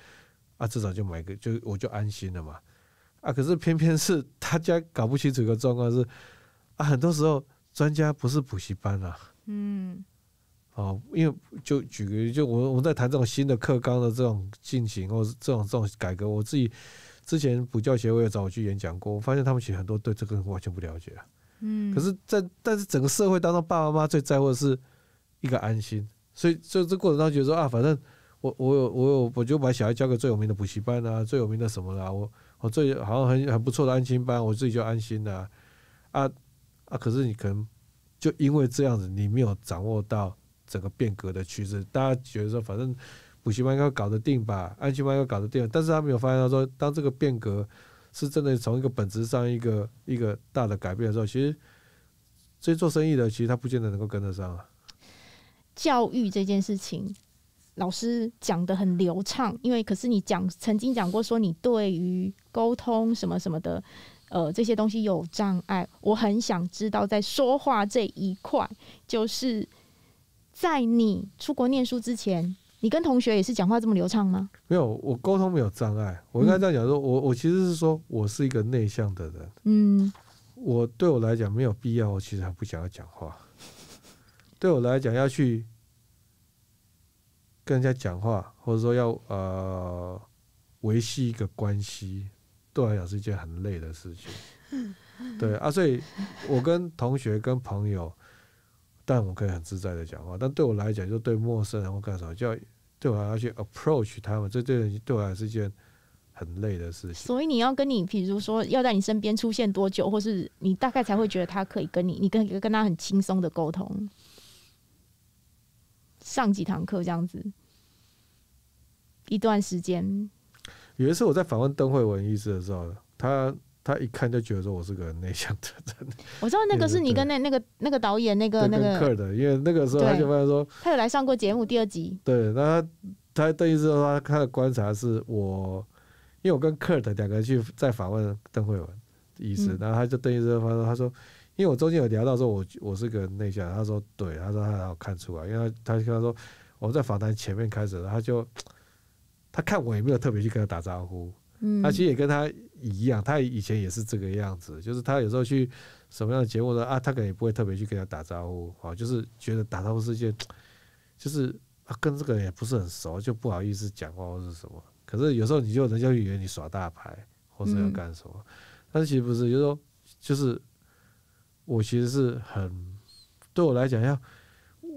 啊，至少就买个就我就安心了嘛。啊，可是偏偏是大家搞不清楚一个状况是，啊，很多时候专家不是补习班啊，嗯。啊，因为就举个，就我我们在谈这种新的课纲的这种进行，或这种这种改革，我自己之前补教协会也找我去演讲过，我发现他们其实很多对这个完全不了解啊。嗯。可是，在但是整个社会当中，爸爸妈妈最在乎的是一个安心，所以以这过程当中，觉得说啊，反正我我有我有我就把小孩交给最有名的补习班啊，最有名的什么啦，我我最好像很很不错的安心班，我自己就安心了。啊啊！可是你可能就因为这样子，你没有掌握到。整个变革的趋势，大家觉得说，反正补习班应该搞得定吧，安全班应该搞得定。但是，他没有发现，到说，当这个变革是真的从一个本质上一个一个大的改变的时候，其实，这做生意的，其实他不见得能够跟得上啊。教育这件事情，老师讲的很流畅，因为可是你讲曾经讲过说，你对于沟通什么什么的，呃，这些东西有障碍。我很想知道，在说话这一块，就是。在你出国念书之前，你跟同学也是讲话这么流畅吗？没有，我沟通没有障碍。我应该这样讲说，我我其实是说我是一个内向的人。嗯，我对我来讲没有必要，我其实还不想要讲话。对我来讲，要去跟人家讲话，或者说要呃维系一个关系，对我来讲是一件很累的事情。对啊，所以我跟同学、跟朋友。但我可以很自在的讲话，但对我来讲，就对陌生人或干什么，就要对我要去 approach 他们，这对对我还是一件很累的事情。所以你要跟你，比如说要在你身边出现多久，或是你大概才会觉得他可以跟你，你跟跟他很轻松的沟通，上几堂课这样子，一段时间。有一次我在访问邓慧文医师的时候，他。他一看就觉得说我是个内向的人。我知道那个是你跟 那那个那个导演那个那个。因为那个时候他就问说，他有来上过节目第二集。对，那他他等于说他的观察是我，因为我跟 Kurt 两个人去在访问邓慧文，意思，然后他就等于生他说，他说因为我中间有聊到说我我是个内向，他说对，他说他有看出来，因为他他就他说我在访谈前面开始，他就他看我也没有特别去跟他打招呼。他其实也跟他一样，他以前也是这个样子，就是他有时候去什么样的节目呢？啊，他可能也不会特别去跟他打招呼，啊，就是觉得打招呼是一件，就是啊，跟这个人也不是很熟，就不好意思讲话或是什么。可是有时候你就人家以为你耍大牌或是要干什么，但其实不是，就是说就是我其实是很对我来讲要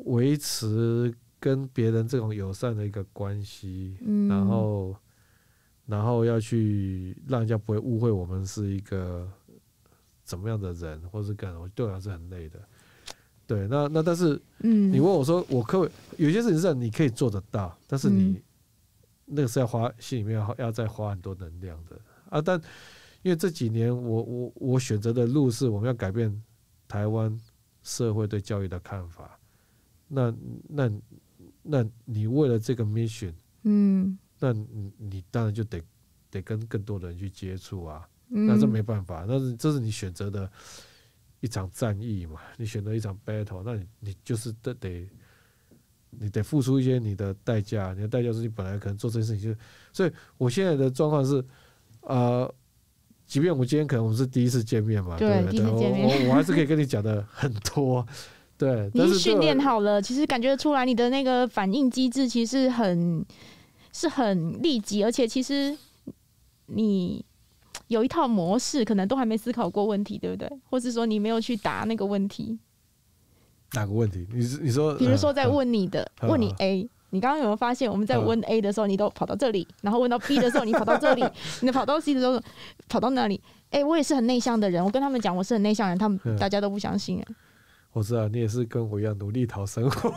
维持跟别人这种友善的一个关系，然后。然后要去让人家不会误会我们是一个怎么样的人，或是干什么，对我来是很累的。对，那那但是，嗯，你问我说，我可有些事情上你可以做得到，但是你那个是要花心里面要要再花很多能量的啊。但因为这几年我我我选择的路是，我们要改变台湾社会对教育的看法。那那那你为了这个 mission，嗯。那你你当然就得得跟更多的人去接触啊，那这没办法，那是这是你选择的一场战役嘛，你选择一场 battle，那你你就是得得，你得付出一些你的代价，你的代价是你本来可能做这件事情就，所以我现在的状况是，呃，即便我们今天可能我们是第一次见面嘛，对然后我我还是可以跟你讲的很多，对，你是训练好了，其实感觉出来你的那个反应机制其实很。是很立即，而且其实你有一套模式，可能都还没思考过问题，对不对？或是说你没有去答那个问题？哪个问题？你你说？比如说在问你的，问你 A，你刚刚有没有发现我们在问 A 的时候，你都跑到这里，然后问到 B 的时候，你跑到这里，你跑到 C 的时候，跑到那里？哎，我也是很内向的人，我跟他们讲我是很内向人，他们大家都不相信我知道你也是跟我一样努力讨生活。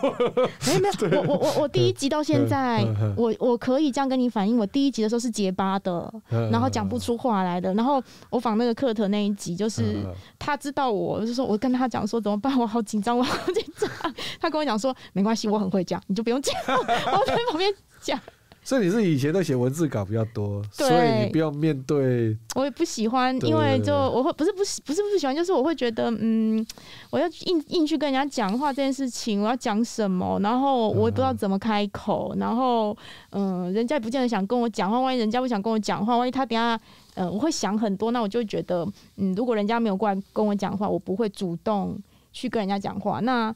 没有没 有，我我我我第一集到现在，我我可以这样跟你反映，我第一集的时候是结巴的，然后讲不出话来的。然后我仿那个克特那一集，就是他知道我，就是说我跟他讲说怎么办，我好紧张，我好紧张。他跟我讲说没关系，我很会讲，你就不用讲，我在旁边讲。所以你是以前都写文字稿比较多，所以你不要面对。我也不喜欢，因为就我会不是不喜，不是不是喜欢，就是我会觉得嗯，我要硬硬去跟人家讲话这件事情，我要讲什么，然后我也不知道怎么开口，然后嗯，人家不见得想跟我讲话，万一人家不想跟我讲话，万一他等下嗯，我会想很多，那我就觉得嗯，如果人家没有过来跟我讲话，我不会主动去跟人家讲话。那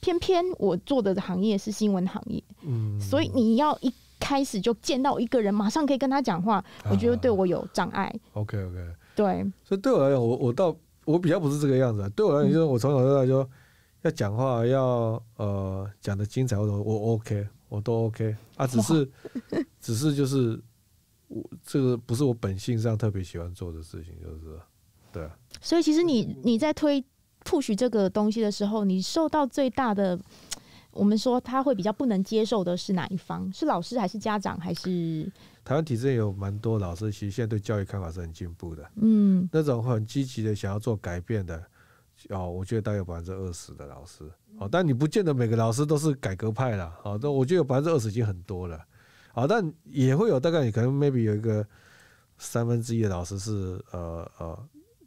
偏偏我做的行业是新闻行业，嗯，所以你要一。开始就见到一个人，马上可以跟他讲话，我觉得对我有障碍。OK，OK，对。所以对我来讲，我我倒我比较不是这个样子。对我来讲，就是我从小到大，就要讲话要呃讲的精彩，我我 OK，我都 OK 啊，只是 只是就是我这个不是我本性上特别喜欢做的事情，就是对啊。所以其实你你在推 push 这个东西的时候，你受到最大的。我们说他会比较不能接受的是哪一方？是老师还是家长还是？台湾体制有蛮多老师，其实现在对教育看法是很进步的，嗯，那种很积极的想要做改变的，哦，我觉得大概有百分之二十的老师，哦，但你不见得每个老师都是改革派啦。哦，但我觉得有百分之二十已经很多了，哦，但也会有大概你可能 maybe 有一个三分之一的老师是呃呃，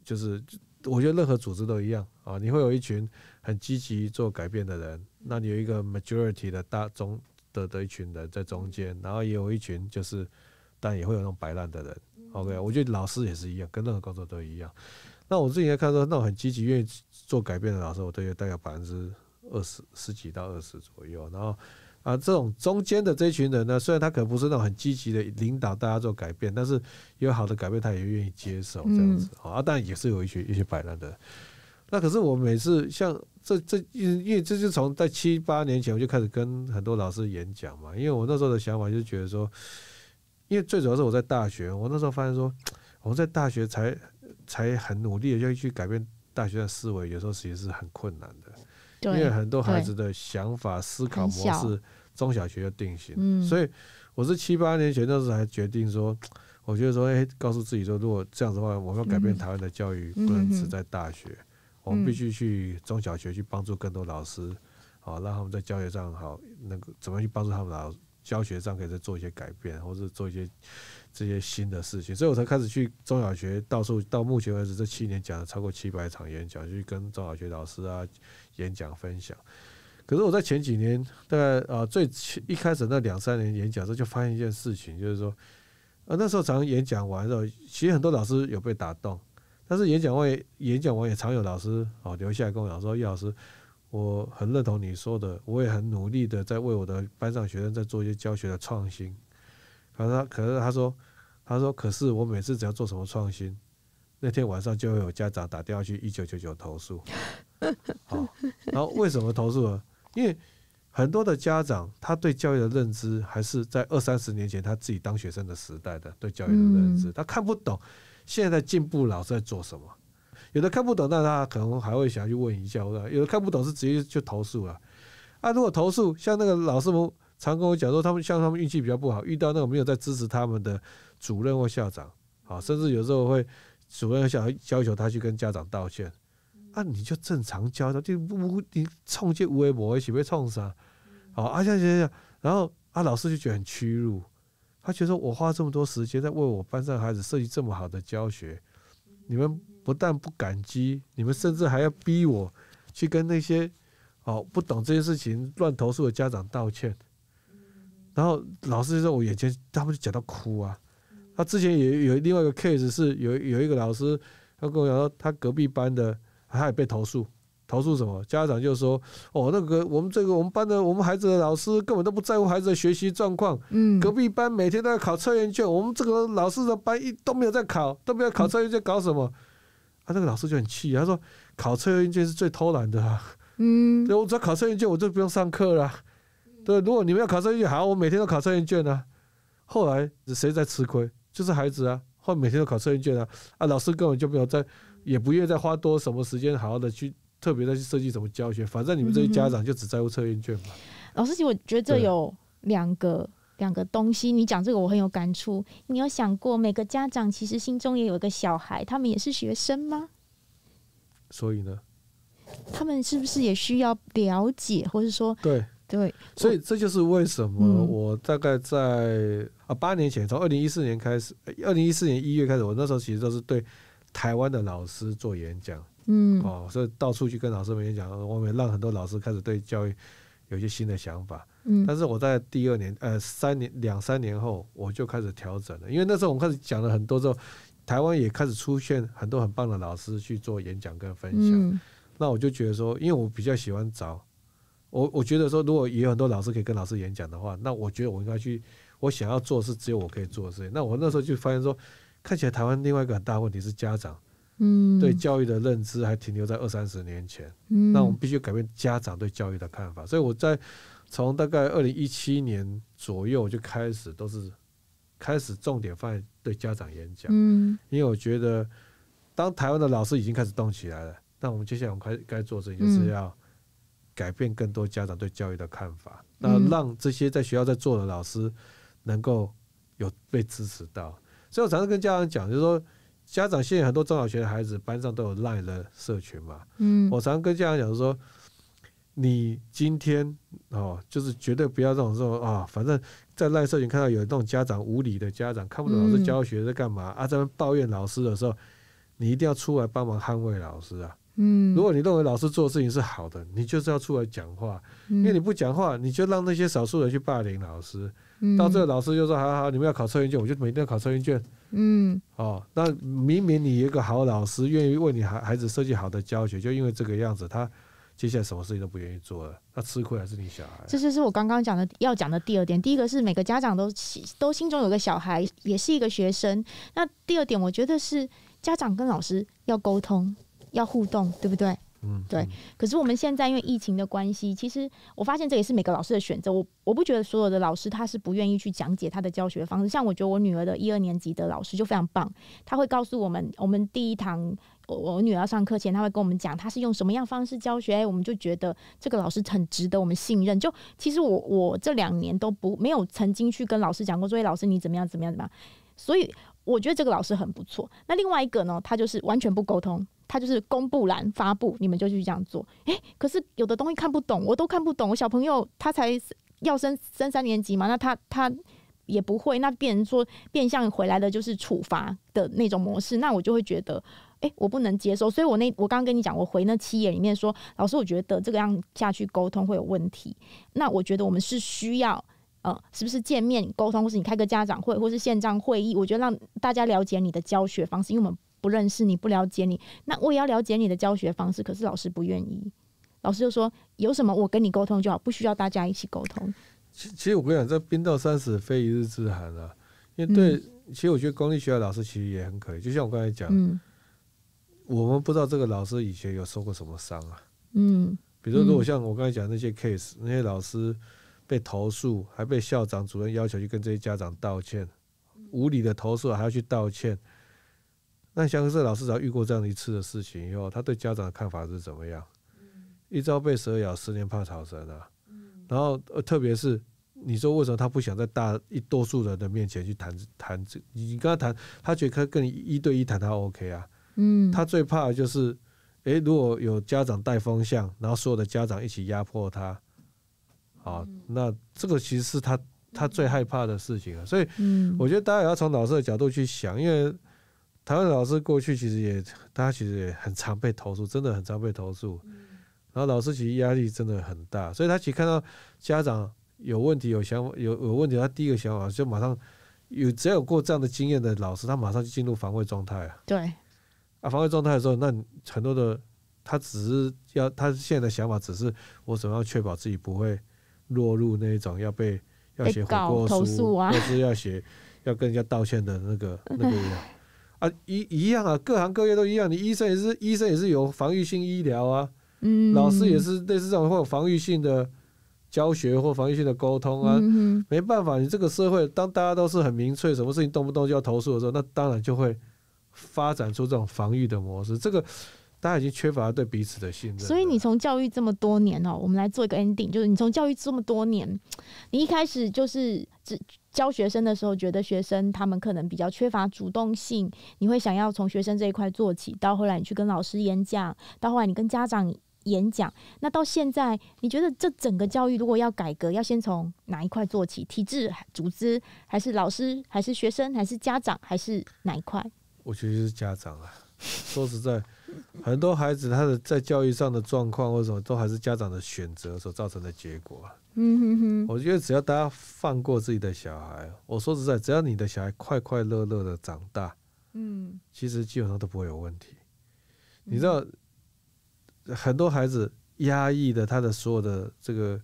就是。我觉得任何组织都一样啊，你会有一群很积极做改变的人，那你有一个 majority 的大中的的一群人在中间，然后也有一群就是，但也会有那种摆烂的人。OK，我觉得老师也是一样，跟任何工作都一样。那我自己在看说，那种很积极愿意做改变的老师，我都有大概百分之二十十几到二十左右，然后。啊，这种中间的这群人呢，虽然他可能不是那种很积极的领导大家做改变，但是有好的改变，他也愿意接受这样子啊。当然也是有一些一些摆烂的。那可是我每次像这这，因为因为这就从在七八年前我就开始跟很多老师演讲嘛，因为我那时候的想法就觉得说，因为最主要是我在大学，我那时候发现说，我在大学才才很努力的要去改变大学的思维，有时候其实是很困难的。因为很多孩子的想法、思考模式，中小学就定型。所以我是七八年前那时候还决定说，我觉得说，哎，告诉自己说，如果这样的话，我们要改变台湾的教育，不能只在大学，我们必须去中小学去帮助更多老师，好让他们在教学上好能够怎么去帮助他们老师。教学上可以再做一些改变，或者做一些这些新的事情，所以我才开始去中小学到处。到目前为止，这七年讲了超过七百场演讲，去跟中小学老师啊演讲分享。可是我在前几年，大概啊最一开始那两三年演讲时候，就发现一件事情，就是说啊那时候常演讲完之后，其实很多老师有被打动，但是演讲完演讲完也常有老师哦留下来跟我讲说：“叶老师。”我很认同你说的，我也很努力的在为我的班上学生在做一些教学的创新。可是，可是他说，他说，可是我每次只要做什么创新，那天晚上就会有家长打电话去一九九九投诉。好，然后为什么投诉呢？因为很多的家长他对教育的认知还是在二三十年前他自己当学生的时代的对教育的认知，他看不懂现在进步老师在做什么。有的看不懂，那他可能还会想要去问一下。有的看不懂是直接就投诉了。啊，如果投诉，像那个老师们常跟我讲说，他们像他们运气比较不好，遇到那个没有在支持他们的主任或校长。啊，甚至有时候会主任想要要求他去跟家长道歉。啊，你就正常教他，就不你冲进无为摩一起被冲上。好啊，像这样，然后啊，老师就觉得很屈辱。他觉得我花这么多时间在为我班上孩子设计这么好的教学，你们。不但不感激你们，甚至还要逼我，去跟那些，哦，不懂这些事情乱投诉的家长道歉。然后老师就在我眼前他们就讲到哭啊。他之前也有另外一个 case，是有有一个老师，他跟我讲说，他隔壁班的他也被投诉，投诉什么？家长就说，哦，那个我们这个我们班的我们孩子的老师根本都不在乎孩子的学习状况。隔壁班每天都要考测验卷，我们这个老师的班一都没有在考，都没有考测验卷，搞什么？他那个老师就很气，他说：“考测验卷是最偷懒的，嗯，我只要考测验卷我就不用上课了。对，如果你们要考测验卷，好，我每天都考测验卷啊。后来谁在吃亏？就是孩子啊。后来每天都考测验卷啊，啊，老师根本就没有在，也不愿意再花多什么时间，好好的去特别的去设计怎么教学。反正你们这些家长就只在乎测验卷嘛。”老师，其实我觉得这有两个。两个东西，你讲这个我很有感触。你有想过，每个家长其实心中也有一个小孩，他们也是学生吗？所以呢，他们是不是也需要了解，或者说对对？所以这就是为什么我大概在啊八年前，从二零一四年开始，二零一四年一月开始，我那时候其实都是对台湾的老师做演讲，嗯哦，所以到处去跟老师们演讲，我们让很多老师开始对教育有些新的想法。但是我在第二年，呃，三年两三年后，我就开始调整了。因为那时候我们开始讲了很多之后，台湾也开始出现很多很棒的老师去做演讲跟分享。那我就觉得说，因为我比较喜欢找我，我觉得说，如果也有很多老师可以跟老师演讲的话，那我觉得我应该去。我想要做是只有我可以做的事情。那我那时候就发现说，看起来台湾另外一个很大问题是家长，嗯，对教育的认知还停留在二三十年前。那我们必须改变家长对教育的看法。所以我在。从大概二零一七年左右就开始都是开始重点放在对家长演讲，嗯，因为我觉得当台湾的老师已经开始动起来了，那我们接下来我们开该做事情就是要改变更多家长对教育的看法，那让这些在学校在做的老师能够有被支持到，所以我常常跟家长讲，就是说家长现在很多中小学的孩子班上都有赖的社群嘛，嗯，我常常跟家长讲说。你今天哦，就是绝对不要这种这种啊！反正在赖社群看到有这种家长无理的家长看不懂老师教学在干嘛啊，在抱怨老师的时候，你一定要出来帮忙捍卫老师啊！嗯，如果你认为老师做的事情是好的，你就是要出来讲话，因为你不讲话，你就让那些少数人去霸凌老师。到这老师就说：“好好你们要考测验卷，我就每天要考测验卷。”嗯，哦，那明明你一个好老师，愿意为你孩孩子设计好的教学，就因为这个样子，他。接下来什么事情都不愿意做了，那吃亏还是你小孩。这就是我刚刚讲的要讲的第二点。第一个是每个家长都心都心中有个小孩，也是一个学生。那第二点，我觉得是家长跟老师要沟通，要互动，对不对？嗯，对。可是我们现在因为疫情的关系，其实我发现这也是每个老师的选择。我我不觉得所有的老师他是不愿意去讲解他的教学方式。像我觉得我女儿的一二年级的老师就非常棒，他会告诉我们，我们第一堂。我我女儿上课前，她会跟我们讲她是用什么样方式教学，我们就觉得这个老师很值得我们信任。就其实我我这两年都不没有曾经去跟老师讲过，作为老师你怎么样怎么样怎么样，所以我觉得这个老师很不错。那另外一个呢，他就是完全不沟通，他就是公布栏发布，你们就去这样做，诶，可是有的东西看不懂，我都看不懂。我小朋友他才要升升三年级嘛，那他他。也不会，那变说变相回来的就是处罚的那种模式，那我就会觉得，哎，我不能接受。所以我那我刚刚跟你讲，我回那七页里面说，老师，我觉得这个样下去沟通会有问题。那我觉得我们是需要，呃，是不是见面沟通，或是你开个家长会，或是线上会议？我觉得让大家了解你的教学方式，因为我们不认识你，不了解你。那我也要了解你的教学方式，可是老师不愿意，老师就说有什么我跟你沟通就好，不需要大家一起沟通。其其实我跟你讲，这冰冻三尺非一日之寒啊。因为对，其实我觉得公立学校老师其实也很可怜。就像我刚才讲，我们不知道这个老师以前有受过什么伤啊。嗯。比如，如果像我刚才讲那些 case，那些老师被投诉，还被校长、主任要求去跟这些家长道歉，无理的投诉还要去道歉。那像这老师，只要遇过这样一次的事情以后，他对家长的看法是怎么样？一朝被蛇咬，十年怕草绳啊。然后，特别是你说为什么他不想在大一多数人的面前去谈谈这？你跟他谈，他觉得他跟你一对一谈他 OK 啊。嗯，他最怕的就是，诶，如果有家长带风向，然后所有的家长一起压迫他，啊，那这个其实是他他最害怕的事情啊。所以，我觉得大家也要从老师的角度去想，因为台湾老师过去其实也，他其实也很常被投诉，真的很常被投诉。然后老师其实压力真的很大，所以他其实看到家长有问题、有想法、有有问题，他第一个想法就马上有只要有过这样的经验的老师，他马上就进入防卫状态啊。对啊，防卫状态的时候，那很多的他只是要他现在的想法只是我怎么样确保自己不会落入那一种要被要写悔过书，或是要写要跟人家道歉的那个那个样。啊一一样啊，各行各业都一样，你医生也是，医生也是有防御性医疗啊。老师也是类似这种会有防御性的教学或防御性的沟通啊，没办法，你这个社会当大家都是很明确什么事情动不动就要投诉的时候，那当然就会发展出这种防御的模式。这个大家已经缺乏对彼此的信任。所以你从教育这么多年哦，我们来做一个 ending，就是你从教育这么多年，你一开始就是只。教学生的时候，觉得学生他们可能比较缺乏主动性，你会想要从学生这一块做起。到后来你去跟老师演讲，到后来你跟家长。演讲，那到现在，你觉得这整个教育如果要改革，要先从哪一块做起？体制、组织，还是老师，还是学生，还是家长，还是哪一块？我觉得是家长啊。说实在，很多孩子他的在教育上的状况或什么，都还是家长的选择所造成的结果。嗯哼哼。我觉得只要大家放过自己的小孩，我说实在，只要你的小孩快快乐乐的长大，嗯，其实基本上都不会有问题。你知道？很多孩子压抑的他的所有的这个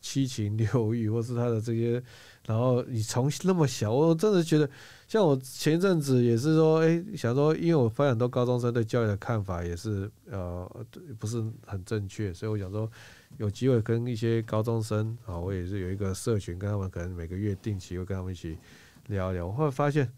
七情六欲，或是他的这些，然后你从那么小，我真的觉得，像我前一阵子也是说，哎，想说，因为我发现很多高中生对教育的看法也是呃不是很正确，所以我想说，有机会跟一些高中生啊，我也是有一个社群，跟他们可能每个月定期会跟他们一起聊聊，我会发现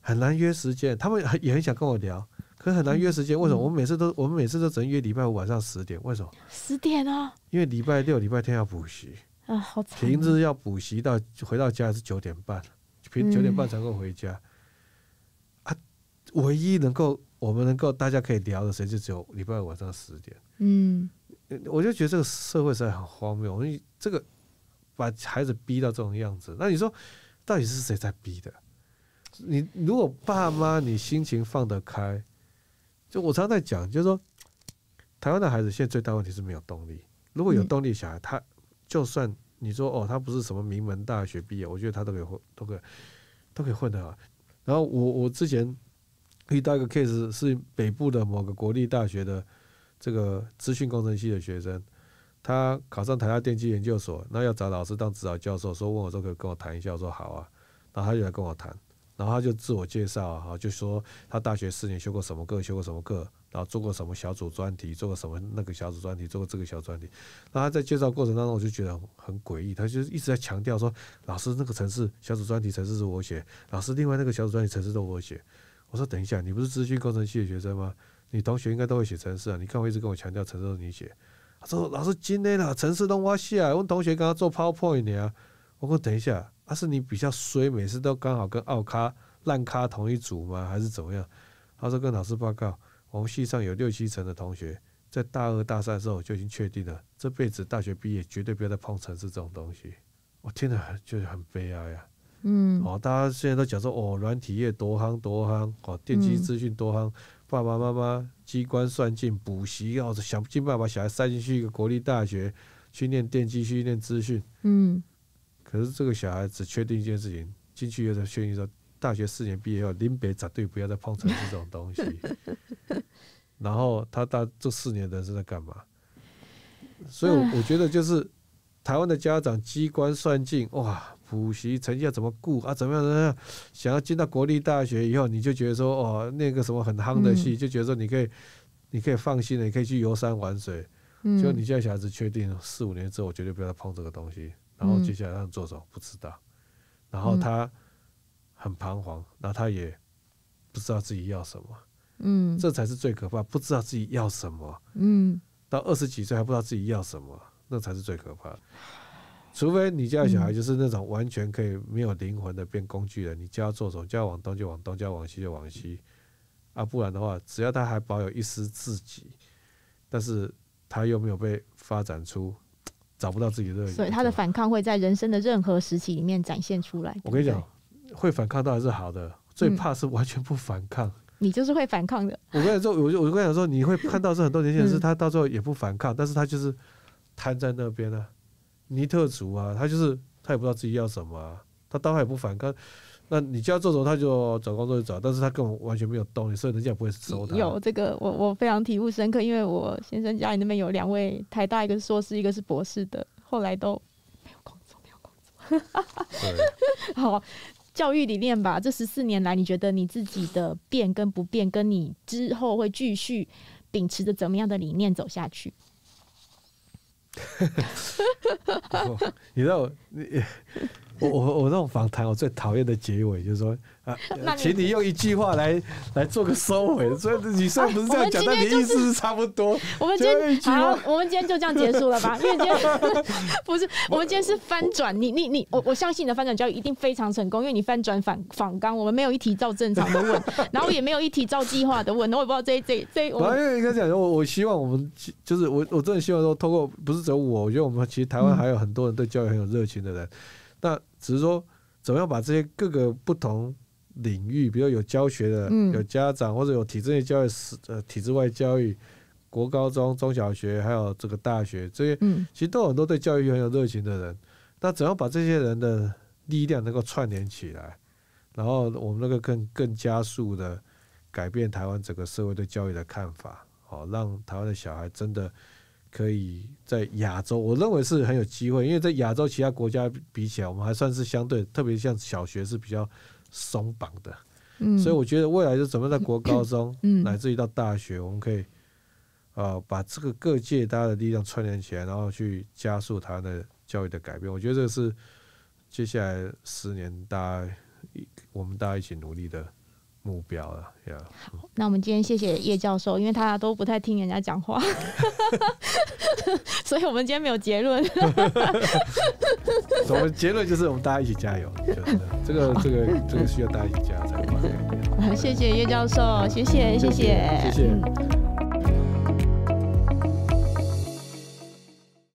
很难约时间，他们也很想跟我聊。可很难约时间，为什么？我们每次都我们每次都只能约礼拜五晚上十点，为什么？十点啊，因为礼拜六、礼拜天要补习啊，好惨。平日要补习到回到家是九点半，平九点半才够回家。啊，唯一能够我们能够大家可以聊的，谁就只有礼拜五晚上十点。嗯，我就觉得这个社会实在很荒谬。我你这个把孩子逼到这种样子，那你说到底是谁在逼的？你如果爸妈，你心情放得开。就我常常在讲，就是说，台湾的孩子现在最大问题是没有动力。如果有动力，小孩他就算你说哦，他不是什么名门大学毕业，我觉得他都可以混，都可以都可以混的啊。然后我我之前遇到一个 case 是北部的某个国立大学的这个资讯工程系的学生，他考上台大电机研究所，那要找老师当指导教授，说问我说可以跟我谈一下，我说好啊，然后他就来跟我谈。然后他就自我介绍，哈，就说他大学四年修过什么课，修过什么课，然后做过什么小组专题，做过什么那个小组专题，做过这个小专题。然后在介绍过程当中，我就觉得很诡异，他就一直在强调说，老师那个城市小组专题城市是我写，老师另外那个小组专题城市都我写。我说等一下，你不是资讯工程系的学生吗？你同学应该都会写城市啊，你看我一直跟我强调城市是你写，他说老师今天呢城市都我写，我同学跟他做 PowerPoint 啊，我说等一下。他是你比较衰，每次都刚好跟奥咖、烂咖同一组吗？还是怎么样？他说跟老师报告，我们系上有六七成的同学在大二、大三的时候就已经确定了，这辈子大学毕业绝对不要再碰城市这种东西。我听了就是很悲哀啊！嗯，哦，大家现在都讲说，哦，软体业多夯多夯，哦，电机资讯多夯。爸爸妈妈机关算尽，补习哦，想尽办法把小孩塞进去一个国立大学，去念电机，去念资讯。嗯。可是这个小孩只确定一件事情，进去又在确定说，大学四年毕业后，林北绝对不要再碰这种东西。然后他大这四年的是在干嘛？所以我觉得就是台湾的家长机关算尽，哇，补习成绩要怎么顾啊？怎么样？怎么样？想要进到国立大学以后，你就觉得说，哦，那个什么很夯的戏，就觉得说你可以，你可以放心的，你可以去游山玩水。就你现在小孩子确定四五年之后，我绝对不要再碰这个东西。然后接下来让做什么不知道，然后他很彷徨，那他也不知道自己要什么，嗯，这才是最可怕，不知道自己要什么，嗯，到二十几岁还不知道自己要什么，那才是最可怕。除非你家小孩就是那种完全可以没有灵魂的变工具人，你就要做什么就要往东就往东，就要往西就往西，啊，不然的话，只要他还保有一丝自己，但是他又没有被发展出。找不到自己的所以他的反抗会在人生的任何时期里面展现出来。我跟你讲，会反抗倒还是好的，最怕是完全不反抗。你就是会反抗的。我跟你说，我就我就跟讲说，你会看到是很多年轻人是，他到最后也不反抗，但是他就是瘫在那边呢，尼特族啊，他就是他也不知道自己要什么，他当然也不反抗。那你叫他做什么，他就找工作就找，但是他根本完全没有动力，所以人家也不会收他。有这个，我我非常体悟深刻，因为我先生家里那边有两位台大，一个是硕士，一个是博士的，后来都没有工作，没有工作。好，教育理念吧，这十四年来，你觉得你自己的变跟不变，跟你之后会继续秉持着怎么样的理念走下去？你知道你？我我我那种访谈，我最讨厌的结尾就是说啊，请你用一句话来来做个收尾。所以你虽然不是这样讲，但你意思是差不多。我们今天好，我们今天就这样结束了吧？因今天 不是，我们今天是翻转。你你你，我我相信你的翻转教育一定非常成功，因为你翻转反反纲。我们没有一题照正常的问，然后也没有一题照计划的问。然后我不知道这这这。我正应该讲我我希望我们就是我，我真的希望说，通过不是只有我，我觉得我们其实台湾还有很多人对教育很有热情的人。那只是说，怎么样把这些各个不同领域，比如有教学的，有家长或者有体制内教育、呃体制外教育、国高中、中小学，还有这个大学，这些其实都有很多对教育很有热情的人。那怎样把这些人的力量能够串联起来，然后我们那个更更加速的改变台湾整个社会对教育的看法，好让台湾的小孩真的。可以在亚洲，我认为是很有机会，因为在亚洲其他国家比起来，我们还算是相对特别，像小学是比较松绑的，嗯，所以我觉得未来就怎么在国高中，乃至于到大学，我们可以，呃，把这个各界大家的力量串联起来，然后去加速台湾的教育的改变，我觉得这个是接下来十年大家，我们大家一起努力的。目标了，好，那我们今天谢谢叶教授，因为他都不太听人家讲话，所以我们今天没有结论。我 们结论？就是我们大家一起加油，真这个这个这个需要大家一起加油。才。好，谢谢叶教授，谢谢谢谢谢谢。